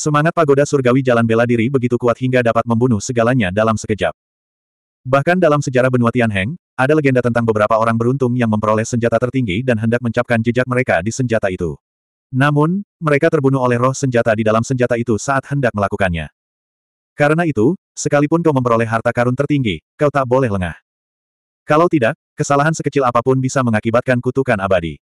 Semangat pagoda surgawi jalan bela diri begitu kuat hingga dapat membunuh segalanya dalam sekejap. Bahkan dalam sejarah benua Tianheng, ada legenda tentang beberapa orang beruntung yang memperoleh senjata tertinggi dan hendak mencapkan jejak mereka di senjata itu. Namun, mereka terbunuh oleh roh senjata di dalam senjata itu saat hendak melakukannya. Karena itu, sekalipun kau memperoleh harta karun tertinggi, kau tak boleh lengah. Kalau tidak, kesalahan sekecil apapun bisa mengakibatkan kutukan abadi.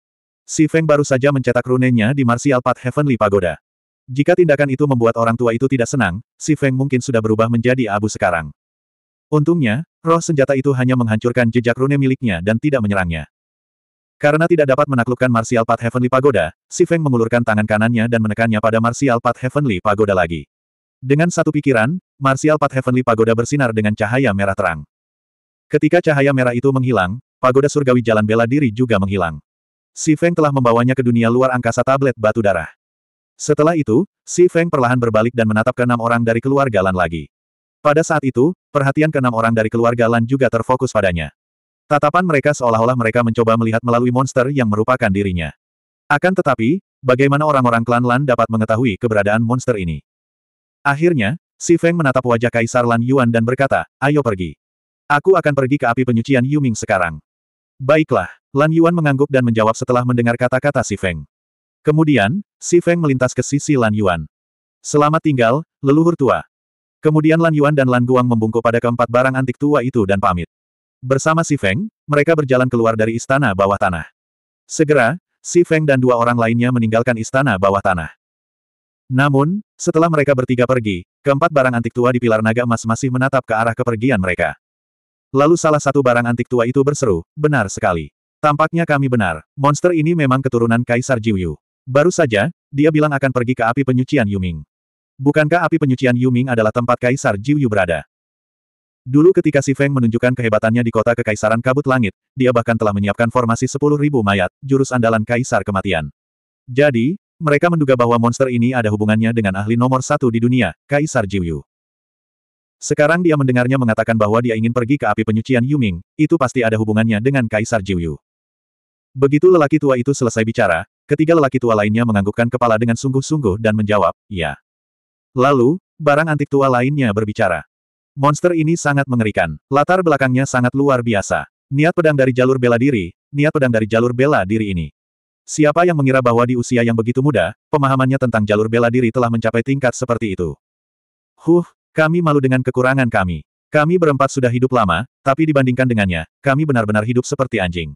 Si Feng baru saja mencetak runenya di Martial Path Heavenly Pagoda. Jika tindakan itu membuat orang tua itu tidak senang, si Feng mungkin sudah berubah menjadi abu sekarang. Untungnya, roh senjata itu hanya menghancurkan jejak rune miliknya dan tidak menyerangnya. Karena tidak dapat menaklukkan Martial Path Heavenly Pagoda, si Feng mengulurkan tangan kanannya dan menekannya pada Martial Path Heavenly Pagoda lagi. Dengan satu pikiran, Martial Path Heavenly Pagoda bersinar dengan cahaya merah terang. Ketika cahaya merah itu menghilang, Pagoda Surgawi Jalan Bela Diri juga menghilang. Si Feng telah membawanya ke dunia luar angkasa tablet batu darah. Setelah itu, Si Feng perlahan berbalik dan menatap keenam orang dari keluarga Lan lagi. Pada saat itu, perhatian keenam orang dari keluarga Lan juga terfokus padanya. Tatapan mereka seolah-olah mereka mencoba melihat melalui monster yang merupakan dirinya. Akan tetapi, bagaimana orang-orang klan Lan dapat mengetahui keberadaan monster ini? Akhirnya, Si Feng menatap wajah Kaisar Lan Yuan dan berkata, ayo pergi. Aku akan pergi ke api penyucian Yuming sekarang. Baiklah, Lan Yuan mengangguk dan menjawab setelah mendengar kata-kata Si Feng. Kemudian, Si Feng melintas ke sisi Lan Yuan. Selamat tinggal, leluhur tua. Kemudian Lan Yuan dan Lan Guang membungkuk pada keempat barang antik tua itu dan pamit. Bersama Si Feng, mereka berjalan keluar dari istana bawah tanah. Segera, Si Feng dan dua orang lainnya meninggalkan istana bawah tanah. Namun, setelah mereka bertiga pergi, keempat barang antik tua di pilar naga emas masih menatap ke arah kepergian mereka. Lalu salah satu barang antik tua itu berseru, benar sekali. Tampaknya kami benar, monster ini memang keturunan Kaisar Jiuyu. Baru saja, dia bilang akan pergi ke api penyucian Yuming. Bukankah api penyucian Yuming adalah tempat Kaisar Jiuyu berada? Dulu ketika Si Feng menunjukkan kehebatannya di kota Kekaisaran Kabut Langit, dia bahkan telah menyiapkan formasi 10.000 mayat, jurus andalan Kaisar Kematian. Jadi, mereka menduga bahwa monster ini ada hubungannya dengan ahli nomor satu di dunia, Kaisar Jiuyu. Sekarang dia mendengarnya mengatakan bahwa dia ingin pergi ke api penyucian Yuming, itu pasti ada hubungannya dengan Kaisar Jiuyu. Begitu lelaki tua itu selesai bicara, Ketiga lelaki tua lainnya menganggukkan kepala dengan sungguh-sungguh dan menjawab, ya. Lalu, barang antik tua lainnya berbicara. Monster ini sangat mengerikan. Latar belakangnya sangat luar biasa. Niat pedang dari jalur bela diri, niat pedang dari jalur bela diri ini. Siapa yang mengira bahwa di usia yang begitu muda, pemahamannya tentang jalur bela diri telah mencapai tingkat seperti itu. Huh, kami malu dengan kekurangan kami. Kami berempat sudah hidup lama, tapi dibandingkan dengannya, kami benar-benar hidup seperti anjing.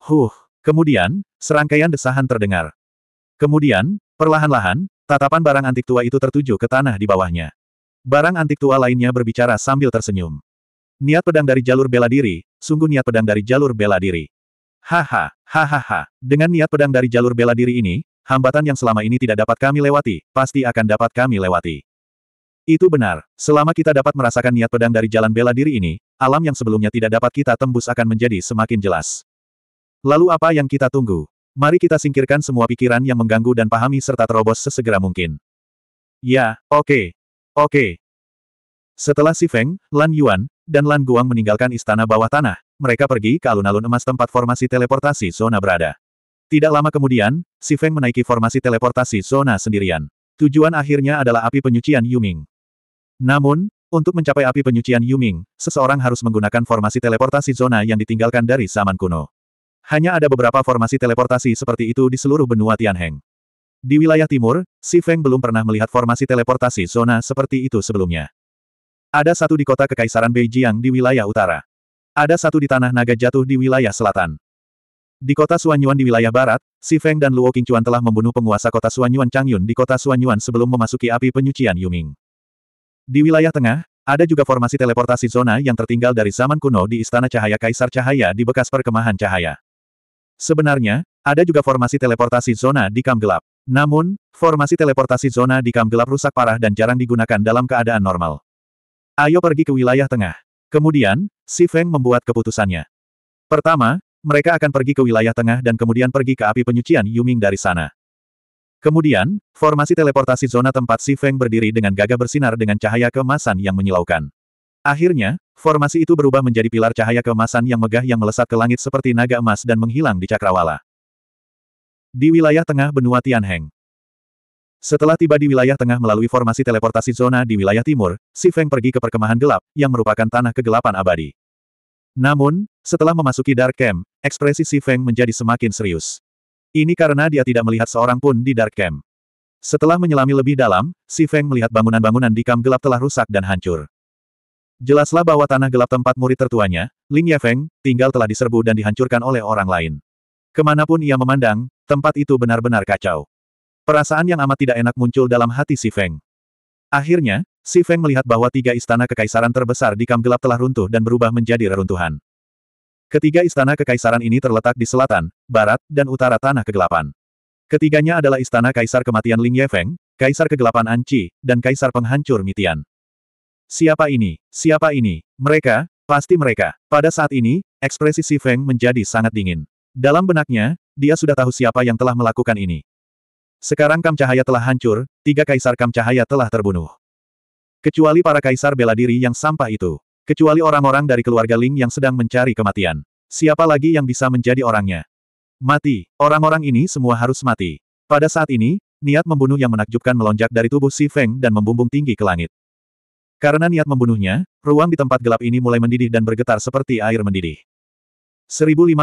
Huh. Kemudian, serangkaian desahan terdengar. Kemudian, perlahan-lahan, tatapan barang antik tua itu tertuju ke tanah di bawahnya. Barang antik tua lainnya berbicara sambil tersenyum. Niat pedang dari jalur bela diri, sungguh niat pedang dari jalur bela diri. Haha, hahaha, dengan niat pedang dari jalur bela diri ini, hambatan yang selama ini tidak dapat kami lewati, pasti akan dapat kami lewati. Itu benar, selama kita dapat merasakan niat pedang dari jalan bela diri ini, alam yang sebelumnya tidak dapat kita tembus akan menjadi semakin jelas. Lalu apa yang kita tunggu? Mari kita singkirkan semua pikiran yang mengganggu dan pahami serta terobos sesegera mungkin. Ya, oke. Okay. Oke. Okay. Setelah Si Feng, Lan Yuan, dan Lan Guang meninggalkan istana bawah tanah, mereka pergi ke alun-alun emas tempat formasi teleportasi zona berada. Tidak lama kemudian, Si Feng menaiki formasi teleportasi zona sendirian. Tujuan akhirnya adalah api penyucian Yuming. Namun, untuk mencapai api penyucian Yuming, seseorang harus menggunakan formasi teleportasi zona yang ditinggalkan dari zaman kuno. Hanya ada beberapa formasi teleportasi seperti itu di seluruh benua Tianheng. Di wilayah timur, Si Feng belum pernah melihat formasi teleportasi zona seperti itu sebelumnya. Ada satu di kota Kekaisaran Beijing di wilayah utara. Ada satu di Tanah Naga Jatuh di wilayah selatan. Di kota Suanyuan di wilayah barat, Si Feng dan Luo Qingchuan telah membunuh penguasa kota Suanyuan Changyun di kota Suanyuan sebelum memasuki api penyucian Yuming. Di wilayah tengah, ada juga formasi teleportasi zona yang tertinggal dari zaman kuno di Istana Cahaya Kaisar Cahaya di bekas perkemahan cahaya. Sebenarnya, ada juga formasi teleportasi zona di kam gelap. Namun, formasi teleportasi zona di kam gelap rusak parah dan jarang digunakan dalam keadaan normal. Ayo pergi ke wilayah tengah. Kemudian, Si Feng membuat keputusannya. Pertama, mereka akan pergi ke wilayah tengah dan kemudian pergi ke api penyucian Yuming dari sana. Kemudian, formasi teleportasi zona tempat Si Feng berdiri dengan gagah bersinar dengan cahaya kemasan yang menyilaukan. Akhirnya, Formasi itu berubah menjadi pilar cahaya keemasan yang megah yang melesat ke langit seperti naga emas dan menghilang di cakrawala. Di wilayah tengah benua Tianheng. Setelah tiba di wilayah tengah melalui formasi teleportasi zona di wilayah timur, Si Feng pergi ke perkemahan gelap, yang merupakan tanah kegelapan abadi. Namun, setelah memasuki Dark Camp, ekspresi Si Feng menjadi semakin serius. Ini karena dia tidak melihat seorang pun di Dark Camp. Setelah menyelami lebih dalam, Si Feng melihat bangunan-bangunan di kam gelap telah rusak dan hancur. Jelaslah bahwa tanah gelap tempat murid tertuanya, Ling Yefeng, tinggal telah diserbu dan dihancurkan oleh orang lain. Kemanapun ia memandang, tempat itu benar-benar kacau. Perasaan yang amat tidak enak muncul dalam hati Si Feng. Akhirnya, Si Feng melihat bahwa tiga istana kekaisaran terbesar di Kam Gelap telah runtuh dan berubah menjadi reruntuhan. Ketiga istana kekaisaran ini terletak di selatan, barat, dan utara tanah kegelapan. Ketiganya adalah istana Kaisar Kematian Ling Yefeng, Kaisar Kegelapan Anci, dan Kaisar Penghancur Mitian. Siapa ini? Siapa ini? Mereka? Pasti mereka. Pada saat ini, ekspresi Si Feng menjadi sangat dingin. Dalam benaknya, dia sudah tahu siapa yang telah melakukan ini. Sekarang Kam Cahaya telah hancur, tiga kaisar Kam Cahaya telah terbunuh. Kecuali para kaisar bela diri yang sampah itu. Kecuali orang-orang dari keluarga Ling yang sedang mencari kematian. Siapa lagi yang bisa menjadi orangnya? Mati. Orang-orang ini semua harus mati. Pada saat ini, niat membunuh yang menakjubkan melonjak dari tubuh Si Feng dan membumbung tinggi ke langit. Karena niat membunuhnya, ruang di tempat gelap ini mulai mendidih dan bergetar seperti air mendidih. 1532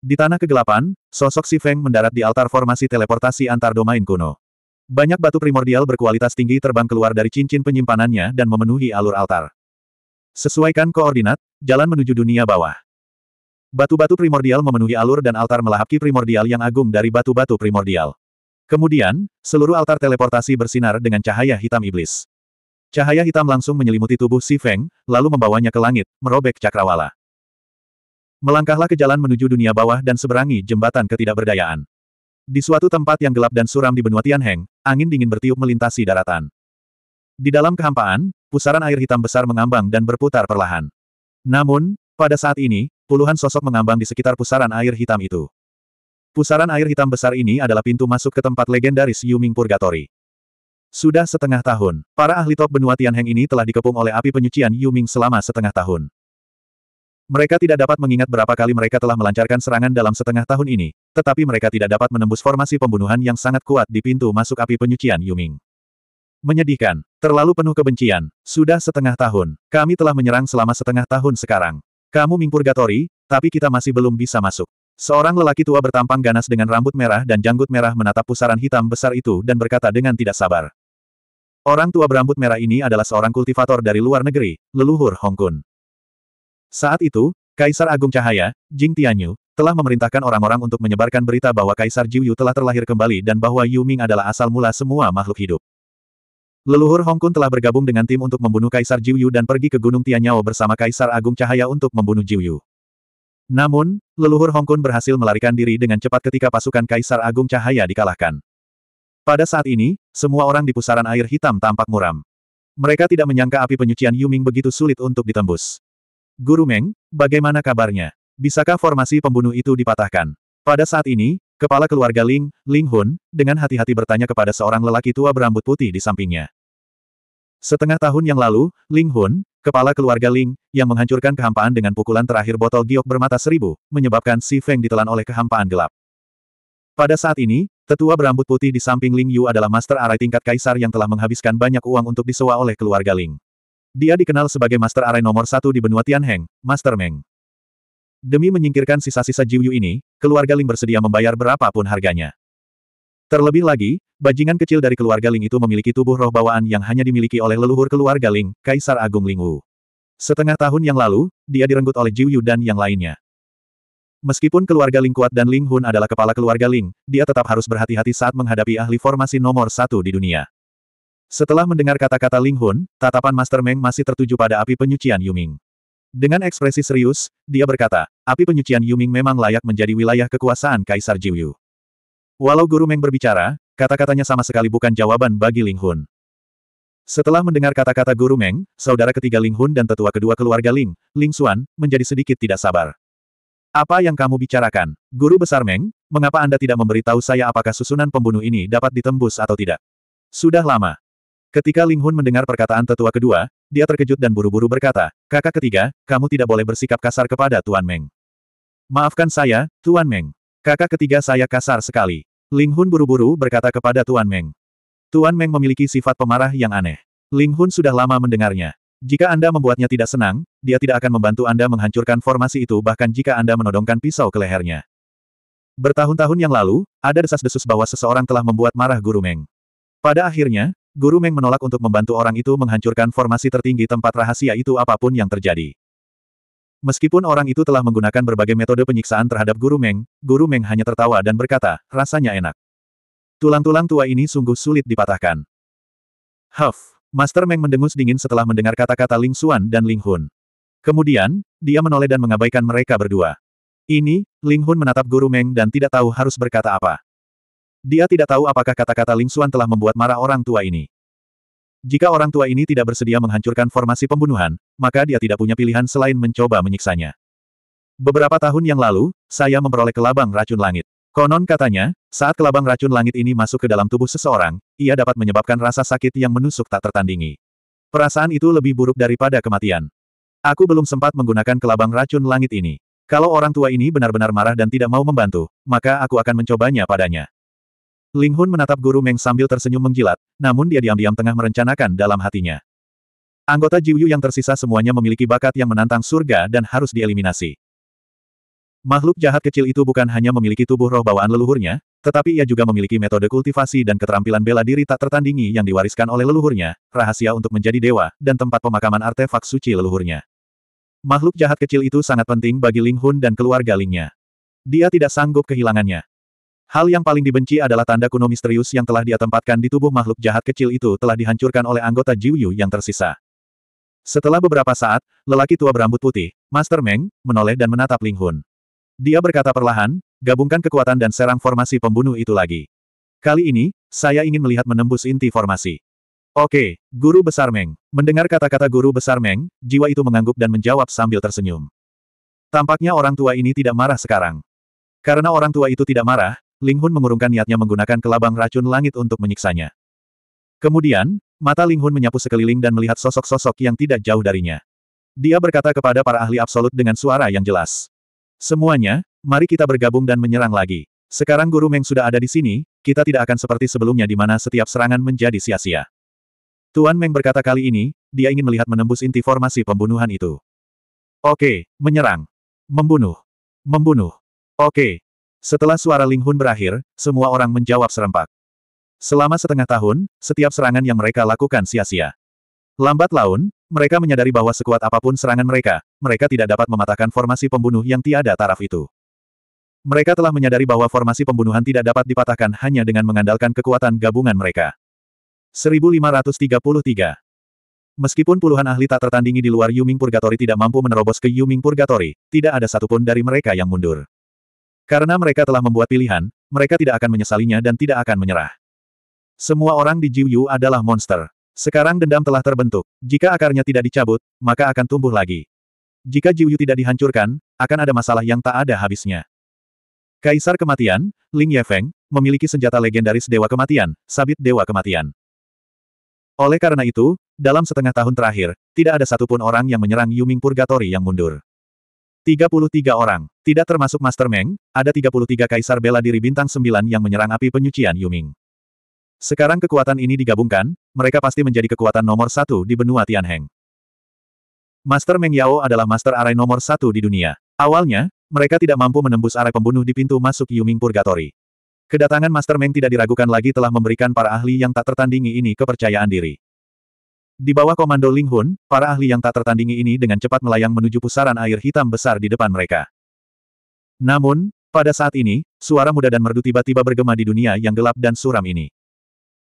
Di tanah kegelapan, sosok Si Feng mendarat di altar formasi teleportasi antar domain kuno. Banyak batu primordial berkualitas tinggi terbang keluar dari cincin penyimpanannya dan memenuhi alur altar. Sesuaikan koordinat, jalan menuju dunia bawah. Batu-batu primordial memenuhi alur dan altar melahap ki primordial yang agung dari batu-batu primordial. Kemudian, seluruh altar teleportasi bersinar dengan cahaya hitam iblis. Cahaya hitam langsung menyelimuti tubuh Si Feng, lalu membawanya ke langit, merobek cakrawala. Melangkahlah ke jalan menuju dunia bawah dan seberangi jembatan ketidakberdayaan. Di suatu tempat yang gelap dan suram di benua Tianheng, angin dingin bertiup melintasi daratan. Di dalam kehampaan, pusaran air hitam besar mengambang dan berputar perlahan. Namun, pada saat ini, puluhan sosok mengambang di sekitar pusaran air hitam itu. Pusaran air hitam besar ini adalah pintu masuk ke tempat legendaris Yuming Purgatory. Sudah setengah tahun, para ahli top benua Tianheng ini telah dikepung oleh api penyucian Yuming selama setengah tahun. Mereka tidak dapat mengingat berapa kali mereka telah melancarkan serangan dalam setengah tahun ini, tetapi mereka tidak dapat menembus formasi pembunuhan yang sangat kuat di pintu masuk api penyucian Yuming. Menyedihkan, terlalu penuh kebencian, sudah setengah tahun, kami telah menyerang selama setengah tahun sekarang. Kamu Mingpurgatori, tapi kita masih belum bisa masuk. Seorang lelaki tua bertampang ganas dengan rambut merah dan janggut merah menatap pusaran hitam besar itu dan berkata dengan tidak sabar. Orang tua berambut merah ini adalah seorang kultivator dari luar negeri, leluhur Hong Kun. Saat itu, Kaisar Agung Cahaya, Jing Tianyu, telah memerintahkan orang-orang untuk menyebarkan berita bahwa Kaisar Jiuyu telah terlahir kembali dan bahwa Yu Ming adalah asal mula semua makhluk hidup. Leluhur Hong Kun telah bergabung dengan tim untuk membunuh Kaisar Jiuyu dan pergi ke Gunung Tianyao bersama Kaisar Agung Cahaya untuk membunuh Jiuyu. Namun, leluhur Hong Kun berhasil melarikan diri dengan cepat ketika pasukan Kaisar Agung Cahaya dikalahkan. Pada saat ini, semua orang di pusaran air hitam tampak muram. Mereka tidak menyangka api penyucian Yuming begitu sulit untuk ditembus. Guru Meng, bagaimana kabarnya? Bisakah formasi pembunuh itu dipatahkan? Pada saat ini, kepala keluarga Ling, Ling Hun, dengan hati-hati bertanya kepada seorang lelaki tua berambut putih di sampingnya. Setengah tahun yang lalu, Ling Hun, kepala keluarga Ling, yang menghancurkan kehampaan dengan pukulan terakhir botol giok bermata seribu, menyebabkan Si Feng ditelan oleh kehampaan gelap. Pada saat ini, Tetua berambut putih di samping Ling Yu adalah master arai tingkat kaisar yang telah menghabiskan banyak uang untuk disewa oleh keluarga Ling. Dia dikenal sebagai master arai nomor satu di benua Tianheng, Master Meng. Demi menyingkirkan sisa-sisa Jiu ini, keluarga Ling bersedia membayar berapapun harganya. Terlebih lagi, bajingan kecil dari keluarga Ling itu memiliki tubuh roh bawaan yang hanya dimiliki oleh leluhur keluarga Ling, Kaisar Agung Ling Wu. Setengah tahun yang lalu, dia direnggut oleh Jiu dan yang lainnya. Meskipun keluarga Ling kuat dan Ling Hun adalah kepala keluarga Ling, dia tetap harus berhati-hati saat menghadapi ahli formasi nomor satu di dunia. Setelah mendengar kata-kata Ling Hun, tatapan Master Meng masih tertuju pada api penyucian Yuming. Dengan ekspresi serius, dia berkata, api penyucian Yuming memang layak menjadi wilayah kekuasaan Kaisar Jiuyu." Walau Guru Meng berbicara, kata-katanya sama sekali bukan jawaban bagi Ling Hun. Setelah mendengar kata-kata Guru Meng, saudara ketiga Ling Hun dan tetua kedua keluarga Ling, Ling Xuan, menjadi sedikit tidak sabar. Apa yang kamu bicarakan? Guru Besar Meng, mengapa Anda tidak memberitahu saya apakah susunan pembunuh ini dapat ditembus atau tidak? Sudah lama. Ketika Ling Hun mendengar perkataan tetua kedua, dia terkejut dan buru-buru berkata, kakak ketiga, kamu tidak boleh bersikap kasar kepada Tuan Meng. Maafkan saya, Tuan Meng. Kakak ketiga saya kasar sekali. Ling Hun buru-buru berkata kepada Tuan Meng. Tuan Meng memiliki sifat pemarah yang aneh. Ling Hun sudah lama mendengarnya. Jika Anda membuatnya tidak senang, dia tidak akan membantu Anda menghancurkan formasi itu bahkan jika Anda menodongkan pisau ke lehernya. Bertahun-tahun yang lalu, ada desas-desus bahwa seseorang telah membuat marah Guru Meng. Pada akhirnya, Guru Meng menolak untuk membantu orang itu menghancurkan formasi tertinggi tempat rahasia itu apapun yang terjadi. Meskipun orang itu telah menggunakan berbagai metode penyiksaan terhadap Guru Meng, Guru Meng hanya tertawa dan berkata, rasanya enak. Tulang-tulang tua ini sungguh sulit dipatahkan. Huff. Master Meng mendengus dingin setelah mendengar kata-kata Ling Xuan dan Ling Hun. Kemudian, dia menoleh dan mengabaikan mereka berdua. Ini, Ling Hun menatap Guru Meng dan tidak tahu harus berkata apa. Dia tidak tahu apakah kata-kata Ling Xuan telah membuat marah orang tua ini. Jika orang tua ini tidak bersedia menghancurkan formasi pembunuhan, maka dia tidak punya pilihan selain mencoba menyiksanya. Beberapa tahun yang lalu, saya memperoleh kelabang racun langit. Konon katanya, saat kelabang racun langit ini masuk ke dalam tubuh seseorang, ia dapat menyebabkan rasa sakit yang menusuk tak tertandingi. Perasaan itu lebih buruk daripada kematian. Aku belum sempat menggunakan kelabang racun langit ini. Kalau orang tua ini benar-benar marah dan tidak mau membantu, maka aku akan mencobanya padanya. Ling Hun menatap guru Meng sambil tersenyum mengkilat, namun dia diam-diam tengah merencanakan dalam hatinya. Anggota Jiuyu yang tersisa semuanya memiliki bakat yang menantang surga dan harus dieliminasi. Makhluk jahat kecil itu bukan hanya memiliki tubuh roh bawaan leluhurnya, tetapi ia juga memiliki metode kultivasi dan keterampilan bela diri tak tertandingi yang diwariskan oleh leluhurnya, rahasia untuk menjadi dewa, dan tempat pemakaman artefak suci leluhurnya. Makhluk jahat kecil itu sangat penting bagi Ling Hun dan keluarga Lingnya. Dia tidak sanggup kehilangannya. Hal yang paling dibenci adalah tanda kuno misterius yang telah dia tempatkan di tubuh makhluk jahat kecil itu telah dihancurkan oleh anggota Jiuyu yang tersisa. Setelah beberapa saat, lelaki tua berambut putih, Master Meng, menoleh dan menatap Ling Hun. Dia berkata perlahan, gabungkan kekuatan dan serang formasi pembunuh itu lagi. Kali ini, saya ingin melihat menembus inti formasi. Oke, Guru Besar Meng. Mendengar kata-kata Guru Besar Meng, jiwa itu mengangguk dan menjawab sambil tersenyum. Tampaknya orang tua ini tidak marah sekarang. Karena orang tua itu tidak marah, Ling Hun mengurungkan niatnya menggunakan kelabang racun langit untuk menyiksanya. Kemudian, mata Ling Hun menyapu sekeliling dan melihat sosok-sosok yang tidak jauh darinya. Dia berkata kepada para ahli absolut dengan suara yang jelas. Semuanya, mari kita bergabung dan menyerang lagi. Sekarang Guru Meng sudah ada di sini, kita tidak akan seperti sebelumnya di mana setiap serangan menjadi sia-sia. Tuan Meng berkata kali ini, dia ingin melihat menembus inti formasi pembunuhan itu. Oke, menyerang. Membunuh. Membunuh. Oke. Setelah suara Ling Hun berakhir, semua orang menjawab serempak. Selama setengah tahun, setiap serangan yang mereka lakukan sia-sia. Lambat laun, mereka menyadari bahwa sekuat apapun serangan mereka, mereka tidak dapat mematahkan formasi pembunuh yang tiada taraf itu. Mereka telah menyadari bahwa formasi pembunuhan tidak dapat dipatahkan hanya dengan mengandalkan kekuatan gabungan mereka. 1533 Meskipun puluhan ahli tak tertandingi di luar Yuming Purgatory tidak mampu menerobos ke Yuming Purgatory, tidak ada satupun dari mereka yang mundur. Karena mereka telah membuat pilihan, mereka tidak akan menyesalinya dan tidak akan menyerah. Semua orang di Jiuyu adalah monster. Sekarang dendam telah terbentuk. Jika akarnya tidak dicabut, maka akan tumbuh lagi. Jika Jiuyu tidak dihancurkan, akan ada masalah yang tak ada habisnya. Kaisar Kematian, Ling Yefeng, memiliki senjata legendaris Dewa Kematian, Sabit Dewa Kematian. Oleh karena itu, dalam setengah tahun terakhir, tidak ada satupun orang yang menyerang Yuming Purgatory yang mundur. 33 orang, tidak termasuk Master Meng, ada 33 kaisar bela diri bintang 9 yang menyerang api penyucian Yuming. Sekarang kekuatan ini digabungkan, mereka pasti menjadi kekuatan nomor satu di benua Tianheng. Master Meng Yao adalah master arai nomor satu di dunia. Awalnya, mereka tidak mampu menembus arai pembunuh di pintu masuk Yuming Purgatory. Kedatangan Master Meng tidak diragukan lagi telah memberikan para ahli yang tak tertandingi ini kepercayaan diri. Di bawah komando Ling Hun, para ahli yang tak tertandingi ini dengan cepat melayang menuju pusaran air hitam besar di depan mereka. Namun, pada saat ini, suara muda dan merdu tiba-tiba bergema di dunia yang gelap dan suram ini.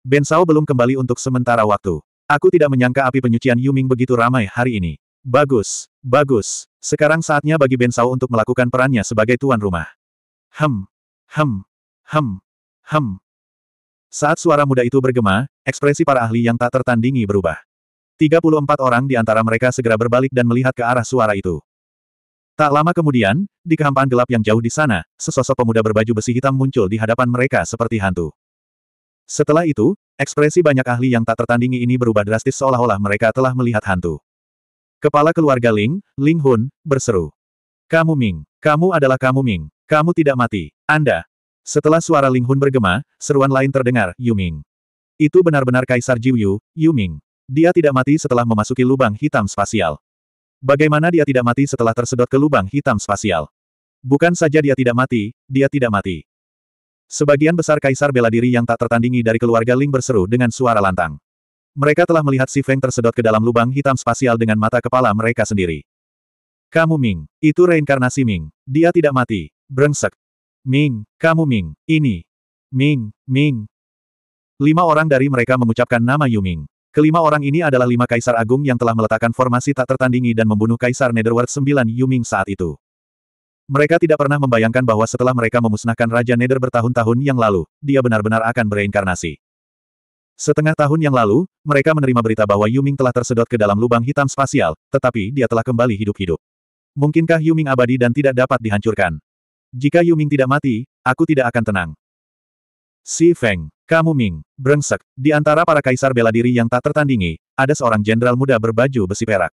Ben Sao belum kembali untuk sementara waktu. Aku tidak menyangka api penyucian Yuming begitu ramai hari ini. Bagus, bagus. Sekarang saatnya bagi Ben Sao untuk melakukan perannya sebagai tuan rumah. Hem, hem, hem, hem. Saat suara muda itu bergema, ekspresi para ahli yang tak tertandingi berubah. 34 orang di antara mereka segera berbalik dan melihat ke arah suara itu. Tak lama kemudian, di kehampaan gelap yang jauh di sana, sesosok pemuda berbaju besi hitam muncul di hadapan mereka seperti hantu. Setelah itu, ekspresi banyak ahli yang tak tertandingi ini berubah drastis seolah-olah mereka telah melihat hantu. Kepala keluarga Ling, Ling Hun, berseru. Kamu Ming, kamu adalah kamu Ming, kamu tidak mati, Anda. Setelah suara Ling Hun bergema, seruan lain terdengar, Yu Ming. Itu benar-benar Kaisar Jiu Yu, Yu Ming. Dia tidak mati setelah memasuki lubang hitam spasial. Bagaimana dia tidak mati setelah tersedot ke lubang hitam spasial? Bukan saja dia tidak mati, dia tidak mati. Sebagian besar kaisar bela diri yang tak tertandingi dari keluarga Ling berseru dengan suara lantang. Mereka telah melihat si Feng tersedot ke dalam lubang hitam spasial dengan mata kepala mereka sendiri. Kamu Ming, itu reinkarnasi Ming. Dia tidak mati. Brengsek. Ming, kamu Ming, ini. Ming, Ming. Lima orang dari mereka mengucapkan nama Yu Ming. Kelima orang ini adalah lima kaisar agung yang telah meletakkan formasi tak tertandingi dan membunuh kaisar Netherworld 9 Yu Ming saat itu. Mereka tidak pernah membayangkan bahwa setelah mereka memusnahkan Raja Nether bertahun-tahun yang lalu, dia benar-benar akan bereinkarnasi. Setengah tahun yang lalu, mereka menerima berita bahwa Yuming telah tersedot ke dalam lubang hitam spasial, tetapi dia telah kembali hidup-hidup. Mungkinkah Yuming abadi dan tidak dapat dihancurkan? Jika Yuming tidak mati, aku tidak akan tenang. Si Feng, kamu Ming, brengsek, di antara para kaisar bela diri yang tak tertandingi, ada seorang jenderal muda berbaju besi perak.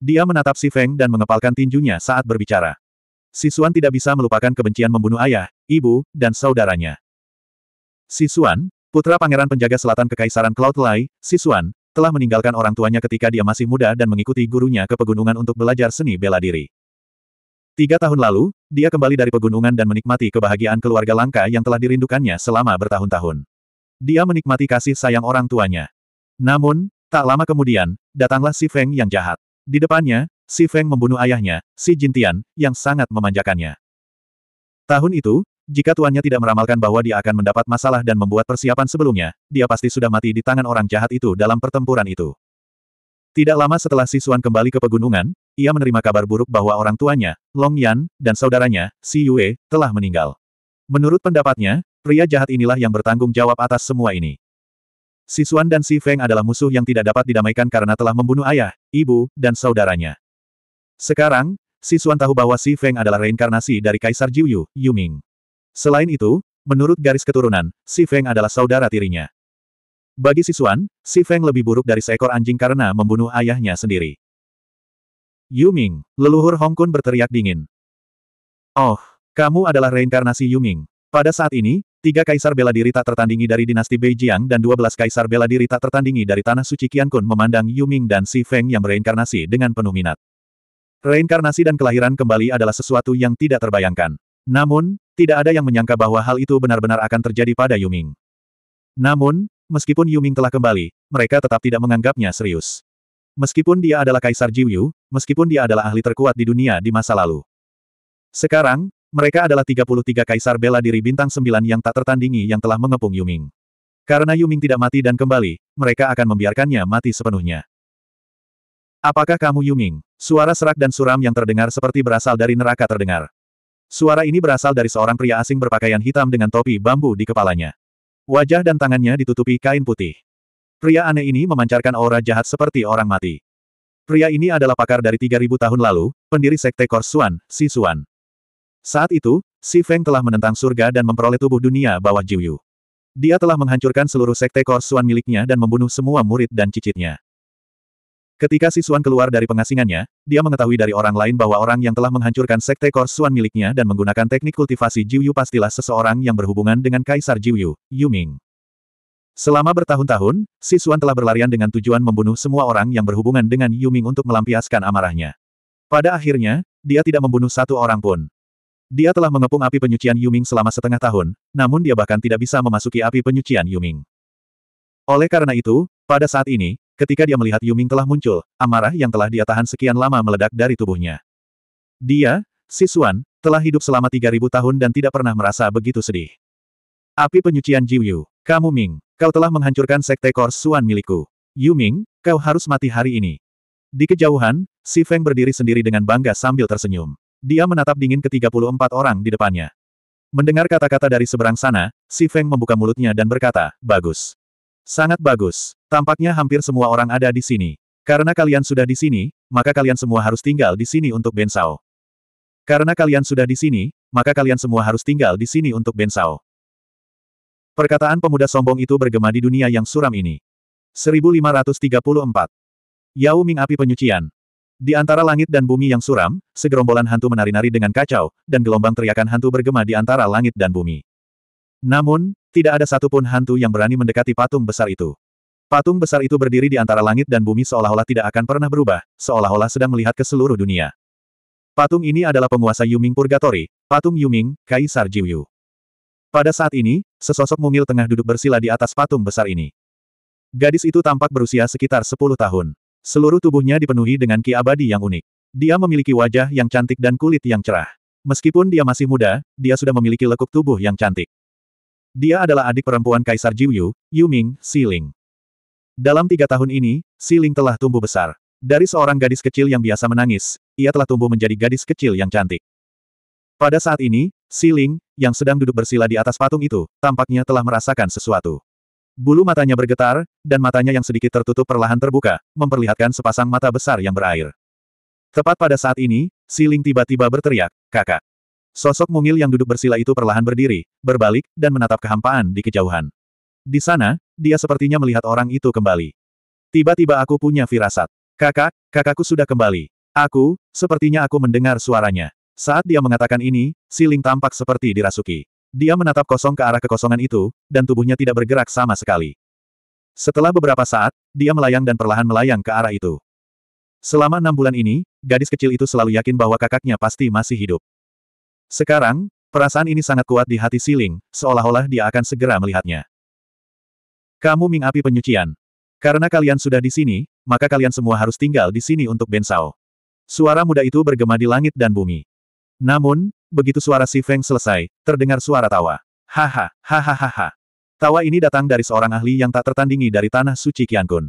Dia menatap Si Feng dan mengepalkan tinjunya saat berbicara. Sisuan tidak bisa melupakan kebencian membunuh ayah, ibu, dan saudaranya. Sisuan, putra pangeran penjaga selatan Kekaisaran Cloud Lai, Sisuan, telah meninggalkan orang tuanya ketika dia masih muda dan mengikuti gurunya ke pegunungan untuk belajar seni bela diri. Tiga tahun lalu, dia kembali dari pegunungan dan menikmati kebahagiaan keluarga langka yang telah dirindukannya selama bertahun-tahun. Dia menikmati kasih sayang orang tuanya. Namun, tak lama kemudian, datanglah si Feng yang jahat. Di depannya, Si Feng membunuh ayahnya, si Jintian, yang sangat memanjakannya. Tahun itu, jika tuannya tidak meramalkan bahwa dia akan mendapat masalah dan membuat persiapan sebelumnya, dia pasti sudah mati di tangan orang jahat itu dalam pertempuran itu. Tidak lama setelah si Xuan kembali ke pegunungan, ia menerima kabar buruk bahwa orang tuanya, Long Yan, dan saudaranya, si Yue, telah meninggal. Menurut pendapatnya, pria jahat inilah yang bertanggung jawab atas semua ini. Si Xuan dan si Feng adalah musuh yang tidak dapat didamaikan karena telah membunuh ayah, ibu, dan saudaranya. Sekarang, Si Xuan tahu bahwa Si Feng adalah reinkarnasi dari Kaisar Jiuyu, Yuming. Selain itu, menurut garis keturunan, Si Feng adalah saudara tirinya. Bagi Si Xuan, Si Feng lebih buruk dari seekor anjing karena membunuh ayahnya sendiri. Yuming, leluhur Hong Kun berteriak dingin. Oh, kamu adalah reinkarnasi Yuming. Pada saat ini, tiga kaisar bela diri tak tertandingi dari dinasti Beijiang dan dua belas kaisar bela diri tak tertandingi dari Tanah Suci Qiankun memandang Yuming dan Si Feng yang bereinkarnasi dengan penuh minat. Reinkarnasi dan kelahiran kembali adalah sesuatu yang tidak terbayangkan. Namun, tidak ada yang menyangka bahwa hal itu benar-benar akan terjadi pada Yuming. Namun, meskipun Yuming telah kembali, mereka tetap tidak menganggapnya serius. Meskipun dia adalah Kaisar Jiuyu, meskipun dia adalah ahli terkuat di dunia di masa lalu. Sekarang, mereka adalah 33 Kaisar bela diri bintang 9 yang tak tertandingi yang telah mengepung Yuming. Karena Yuming tidak mati dan kembali, mereka akan membiarkannya mati sepenuhnya. Apakah kamu Yuming? Suara serak dan suram yang terdengar seperti berasal dari neraka terdengar. Suara ini berasal dari seorang pria asing berpakaian hitam dengan topi bambu di kepalanya. Wajah dan tangannya ditutupi kain putih. Pria aneh ini memancarkan aura jahat seperti orang mati. Pria ini adalah pakar dari 3000 tahun lalu, pendiri sekte Korsuan, Si Suan. Saat itu, Si Feng telah menentang surga dan memperoleh tubuh dunia bawah Jiuyu. Dia telah menghancurkan seluruh sekte Korsuan miliknya dan membunuh semua murid dan cicitnya. Ketika Si Suan keluar dari pengasingannya, dia mengetahui dari orang lain bahwa orang yang telah menghancurkan sekte Kor Suan miliknya dan menggunakan teknik kultivasi Jiuyu pastilah seseorang yang berhubungan dengan Kaisar Jiuyu, Yuming. Selama bertahun-tahun, Si Suan telah berlarian dengan tujuan membunuh semua orang yang berhubungan dengan Yuming untuk melampiaskan amarahnya. Pada akhirnya, dia tidak membunuh satu orang pun. Dia telah mengepung api penyucian Yuming selama setengah tahun, namun dia bahkan tidak bisa memasuki api penyucian Yuming. Oleh karena itu, pada saat ini, Ketika dia melihat Yuming telah muncul, amarah yang telah dia tahan sekian lama meledak dari tubuhnya. Dia, Si Suan, telah hidup selama 3000 tahun dan tidak pernah merasa begitu sedih. Api penyucian Jiuyu, kamu Ming, kau telah menghancurkan sekte Kor Suan milikku. Yuming, kau harus mati hari ini. Di kejauhan, Si Feng berdiri sendiri dengan bangga sambil tersenyum. Dia menatap dingin ke-34 orang di depannya. Mendengar kata-kata dari seberang sana, Si Feng membuka mulutnya dan berkata, Bagus. Sangat bagus. Tampaknya hampir semua orang ada di sini. Karena kalian sudah di sini, maka kalian semua harus tinggal di sini untuk Bensao. Karena kalian sudah di sini, maka kalian semua harus tinggal di sini untuk Bensao. Perkataan pemuda sombong itu bergema di dunia yang suram ini. 1534. Yao Ming api penyucian. Di antara langit dan bumi yang suram, segerombolan hantu menari-nari dengan kacau, dan gelombang teriakan hantu bergema di antara langit dan bumi. Namun, tidak ada satupun hantu yang berani mendekati patung besar itu. Patung besar itu berdiri di antara langit dan bumi seolah-olah tidak akan pernah berubah, seolah-olah sedang melihat ke seluruh dunia. Patung ini adalah penguasa Yuming Purgatory, patung Yuming, Kaisar Jiuyu. Pada saat ini, sesosok mungil tengah duduk bersila di atas patung besar ini. Gadis itu tampak berusia sekitar 10 tahun. Seluruh tubuhnya dipenuhi dengan ki abadi yang unik. Dia memiliki wajah yang cantik dan kulit yang cerah. Meskipun dia masih muda, dia sudah memiliki lekuk tubuh yang cantik. Dia adalah adik perempuan Kaisar Jiuyu, Yuming, Siling. Dalam tiga tahun ini, Siling telah tumbuh besar. Dari seorang gadis kecil yang biasa menangis, ia telah tumbuh menjadi gadis kecil yang cantik. Pada saat ini, Siling, yang sedang duduk bersila di atas patung itu, tampaknya telah merasakan sesuatu. Bulu matanya bergetar, dan matanya yang sedikit tertutup perlahan terbuka, memperlihatkan sepasang mata besar yang berair. Tepat pada saat ini, Siling tiba-tiba berteriak, kakak. Sosok mungil yang duduk bersila itu perlahan berdiri, berbalik, dan menatap kehampaan di kejauhan. Di sana, dia sepertinya melihat orang itu kembali. Tiba-tiba aku punya firasat. Kakak, kakakku sudah kembali. Aku, sepertinya aku mendengar suaranya. Saat dia mengatakan ini, siling tampak seperti dirasuki. Dia menatap kosong ke arah kekosongan itu, dan tubuhnya tidak bergerak sama sekali. Setelah beberapa saat, dia melayang dan perlahan melayang ke arah itu. Selama enam bulan ini, gadis kecil itu selalu yakin bahwa kakaknya pasti masih hidup. Sekarang, perasaan ini sangat kuat di hati Siling, seolah-olah dia akan segera melihatnya. Kamu Ming Api penyucian. Karena kalian sudah di sini, maka kalian semua harus tinggal di sini untuk Bensao. Suara muda itu bergema di langit dan bumi. Namun, begitu suara Si Feng selesai, terdengar suara tawa. Haha, hahaha. Tawa ini datang dari seorang ahli yang tak tertandingi dari tanah suci Qiankun.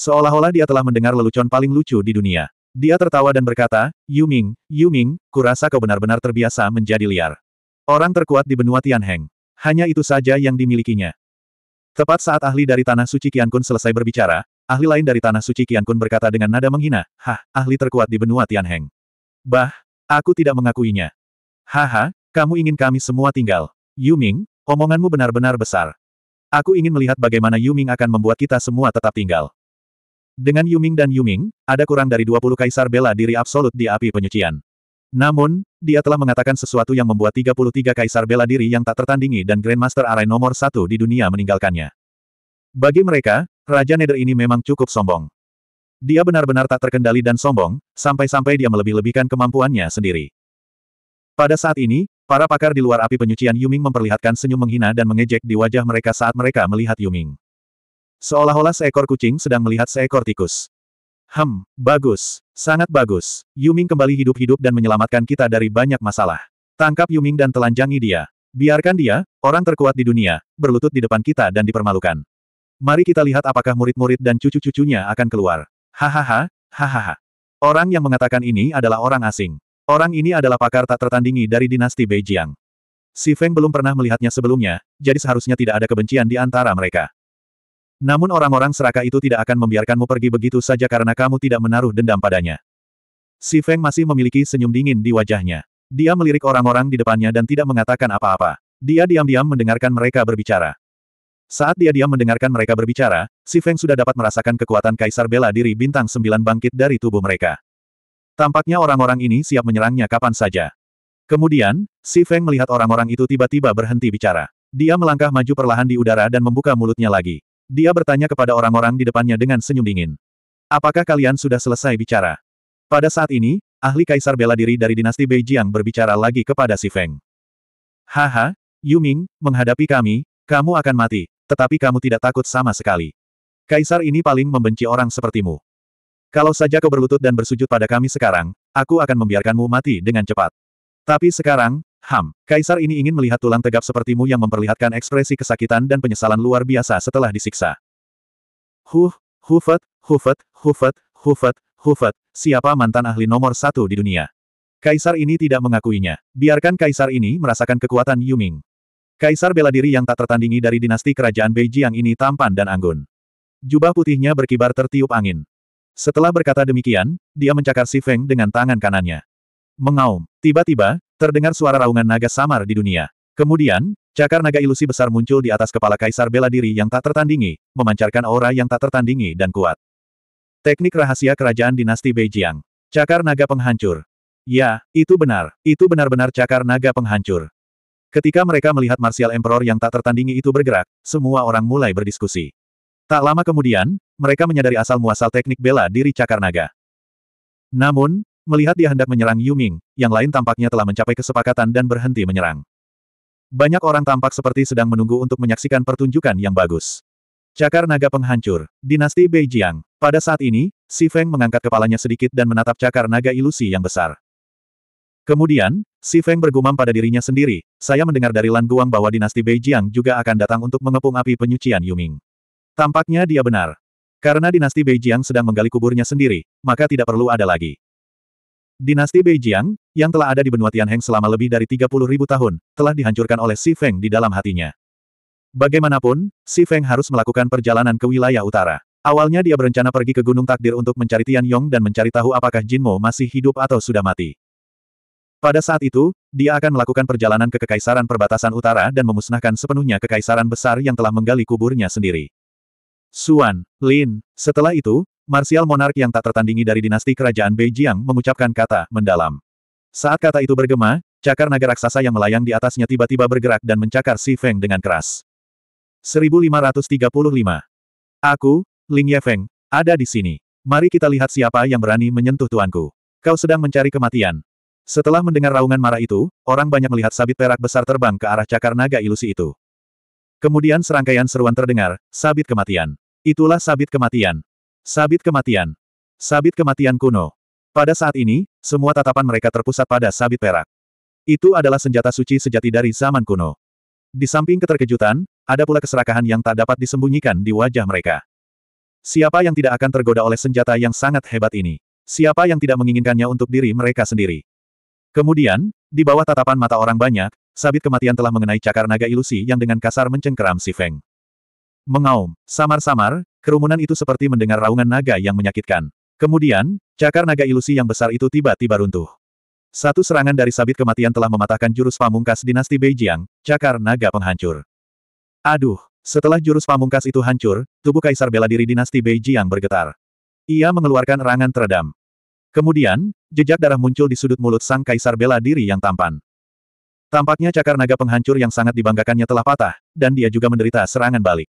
Seolah-olah dia telah mendengar lelucon paling lucu di dunia. Dia tertawa dan berkata, Yu Ming, Yu Ming, kurasa kau benar-benar terbiasa menjadi liar. Orang terkuat di benua Tianheng. Hanya itu saja yang dimilikinya. Tepat saat ahli dari Tanah Suci Kian Kun selesai berbicara, ahli lain dari Tanah Suci Kian Kun berkata dengan nada menghina, Hah, ahli terkuat di benua Tianheng. Bah, aku tidak mengakuinya. Haha, kamu ingin kami semua tinggal. Yu Ming, omonganmu benar-benar besar. Aku ingin melihat bagaimana Yu Ming akan membuat kita semua tetap tinggal. Dengan Yuming dan Yuming, ada kurang dari 20 kaisar bela diri absolut di api penyucian. Namun, dia telah mengatakan sesuatu yang membuat 33 kaisar bela diri yang tak tertandingi dan Grandmaster Arai nomor satu di dunia meninggalkannya. Bagi mereka, Raja Nether ini memang cukup sombong. Dia benar-benar tak terkendali dan sombong, sampai-sampai dia melebih-lebihkan kemampuannya sendiri. Pada saat ini, para pakar di luar api penyucian Yuming memperlihatkan senyum menghina dan mengejek di wajah mereka saat mereka melihat Yuming. Seolah-olah seekor kucing sedang melihat seekor tikus. Hem, bagus. Sangat bagus. Yuming kembali hidup-hidup dan menyelamatkan kita dari banyak masalah. Tangkap Yuming dan telanjangi dia. Biarkan dia, orang terkuat di dunia, berlutut di depan kita dan dipermalukan. Mari kita lihat apakah murid-murid dan cucu-cucunya akan keluar. Hahaha, hahaha. Orang yang mengatakan ini adalah orang asing. Orang ini adalah pakar tak tertandingi dari dinasti Beijing. Si Feng belum pernah melihatnya sebelumnya, jadi seharusnya tidak ada kebencian di antara mereka. Namun orang-orang serakah itu tidak akan membiarkanmu pergi begitu saja karena kamu tidak menaruh dendam padanya. Si Feng masih memiliki senyum dingin di wajahnya. Dia melirik orang-orang di depannya dan tidak mengatakan apa-apa. Dia diam-diam mendengarkan mereka berbicara. Saat dia diam mendengarkan mereka berbicara, si Feng sudah dapat merasakan kekuatan Kaisar Bela Diri Bintang Sembilan bangkit dari tubuh mereka. Tampaknya orang-orang ini siap menyerangnya kapan saja. Kemudian, Si Feng melihat orang-orang itu tiba-tiba berhenti bicara. Dia melangkah maju perlahan di udara dan membuka mulutnya lagi. Dia bertanya kepada orang-orang di depannya dengan senyum dingin. Apakah kalian sudah selesai bicara? Pada saat ini, ahli kaisar bela diri dari dinasti Beijiang berbicara lagi kepada Si Feng. Haha, Yuming, menghadapi kami, kamu akan mati, tetapi kamu tidak takut sama sekali. Kaisar ini paling membenci orang sepertimu. Kalau saja kau berlutut dan bersujud pada kami sekarang, aku akan membiarkanmu mati dengan cepat. Tapi sekarang, Ham, kaisar ini ingin melihat tulang tegap sepertimu yang memperlihatkan ekspresi kesakitan dan penyesalan luar biasa setelah disiksa. Huh, Hufet, Hufet, Hufet, Hufet, Hufet, siapa mantan ahli nomor satu di dunia? Kaisar ini tidak mengakuinya. Biarkan kaisar ini merasakan kekuatan Yuming. Kaisar bela diri yang tak tertandingi dari dinasti kerajaan Beijing ini tampan dan anggun. Jubah putihnya berkibar tertiup angin. Setelah berkata demikian, dia mencakar si Feng dengan tangan kanannya. Mengaum. Tiba-tiba, Terdengar suara raungan naga samar di dunia. Kemudian, cakar naga ilusi besar muncul di atas kepala kaisar bela diri yang tak tertandingi, memancarkan aura yang tak tertandingi dan kuat. Teknik rahasia kerajaan dinasti Beijiang. Cakar naga penghancur. Ya, itu benar. Itu benar-benar cakar naga penghancur. Ketika mereka melihat Martial Emperor yang tak tertandingi itu bergerak, semua orang mulai berdiskusi. Tak lama kemudian, mereka menyadari asal-muasal teknik bela diri cakar naga. Namun, Melihat dia hendak menyerang Yu Ming, yang lain tampaknya telah mencapai kesepakatan dan berhenti menyerang. Banyak orang tampak seperti sedang menunggu untuk menyaksikan pertunjukan yang bagus. Cakar naga penghancur, dinasti Beijiang. Pada saat ini, Si Feng mengangkat kepalanya sedikit dan menatap cakar naga ilusi yang besar. Kemudian, Si Feng bergumam pada dirinya sendiri, saya mendengar dari Lan Guang bahwa dinasti Beijiang juga akan datang untuk mengepung api penyucian Yuming. Tampaknya dia benar. Karena dinasti Beijiang sedang menggali kuburnya sendiri, maka tidak perlu ada lagi. Dinasti Beijiang, yang telah ada di benua Tianheng selama lebih dari 30 ribu tahun, telah dihancurkan oleh Si Feng di dalam hatinya. Bagaimanapun, Si Feng harus melakukan perjalanan ke wilayah utara. Awalnya dia berencana pergi ke Gunung Takdir untuk mencari Tian Yong dan mencari tahu apakah Jin Mo masih hidup atau sudah mati. Pada saat itu, dia akan melakukan perjalanan ke Kekaisaran Perbatasan Utara dan memusnahkan sepenuhnya Kekaisaran Besar yang telah menggali kuburnya sendiri. Suan, Lin, setelah itu, Marsial monark yang tak tertandingi dari dinasti kerajaan Beijing mengucapkan kata mendalam. Saat kata itu bergema, cakar naga raksasa yang melayang di atasnya tiba-tiba bergerak dan mencakar Si Feng dengan keras. 1535. Aku, Ling Yefeng, ada di sini. Mari kita lihat siapa yang berani menyentuh tuanku. Kau sedang mencari kematian. Setelah mendengar raungan marah itu, orang banyak melihat sabit perak besar terbang ke arah cakar naga ilusi itu. Kemudian serangkaian seruan terdengar, sabit kematian. Itulah sabit kematian. Sabit kematian. Sabit kematian kuno. Pada saat ini, semua tatapan mereka terpusat pada sabit perak. Itu adalah senjata suci sejati dari zaman kuno. Di samping keterkejutan, ada pula keserakahan yang tak dapat disembunyikan di wajah mereka. Siapa yang tidak akan tergoda oleh senjata yang sangat hebat ini? Siapa yang tidak menginginkannya untuk diri mereka sendiri? Kemudian, di bawah tatapan mata orang banyak, sabit kematian telah mengenai cakar naga ilusi yang dengan kasar mencengkeram si Feng. Mengaum, samar-samar, Kerumunan itu seperti mendengar raungan naga yang menyakitkan. Kemudian, cakar naga ilusi yang besar itu tiba-tiba runtuh. Satu serangan dari sabit kematian telah mematahkan jurus pamungkas dinasti Beijing, cakar naga penghancur. Aduh, setelah jurus pamungkas itu hancur, tubuh kaisar bela diri dinasti Beijing bergetar. Ia mengeluarkan rangan teredam. Kemudian, jejak darah muncul di sudut mulut sang kaisar bela diri yang tampan. Tampaknya cakar naga penghancur yang sangat dibanggakannya telah patah, dan dia juga menderita serangan balik.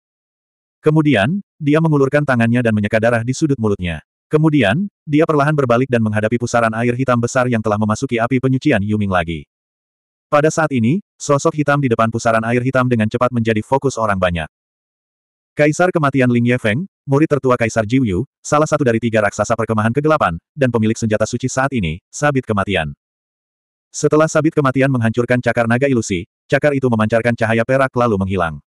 Kemudian, dia mengulurkan tangannya dan menyeka darah di sudut mulutnya. Kemudian, dia perlahan berbalik dan menghadapi pusaran air hitam besar yang telah memasuki api penyucian Yuming lagi. Pada saat ini, sosok hitam di depan pusaran air hitam dengan cepat menjadi fokus orang banyak. Kaisar kematian Ling Yefeng, murid tertua Kaisar Jiuyu, salah satu dari tiga raksasa perkemahan kegelapan, dan pemilik senjata suci saat ini, sabit kematian. Setelah sabit kematian menghancurkan cakar naga ilusi, cakar itu memancarkan cahaya perak lalu menghilang.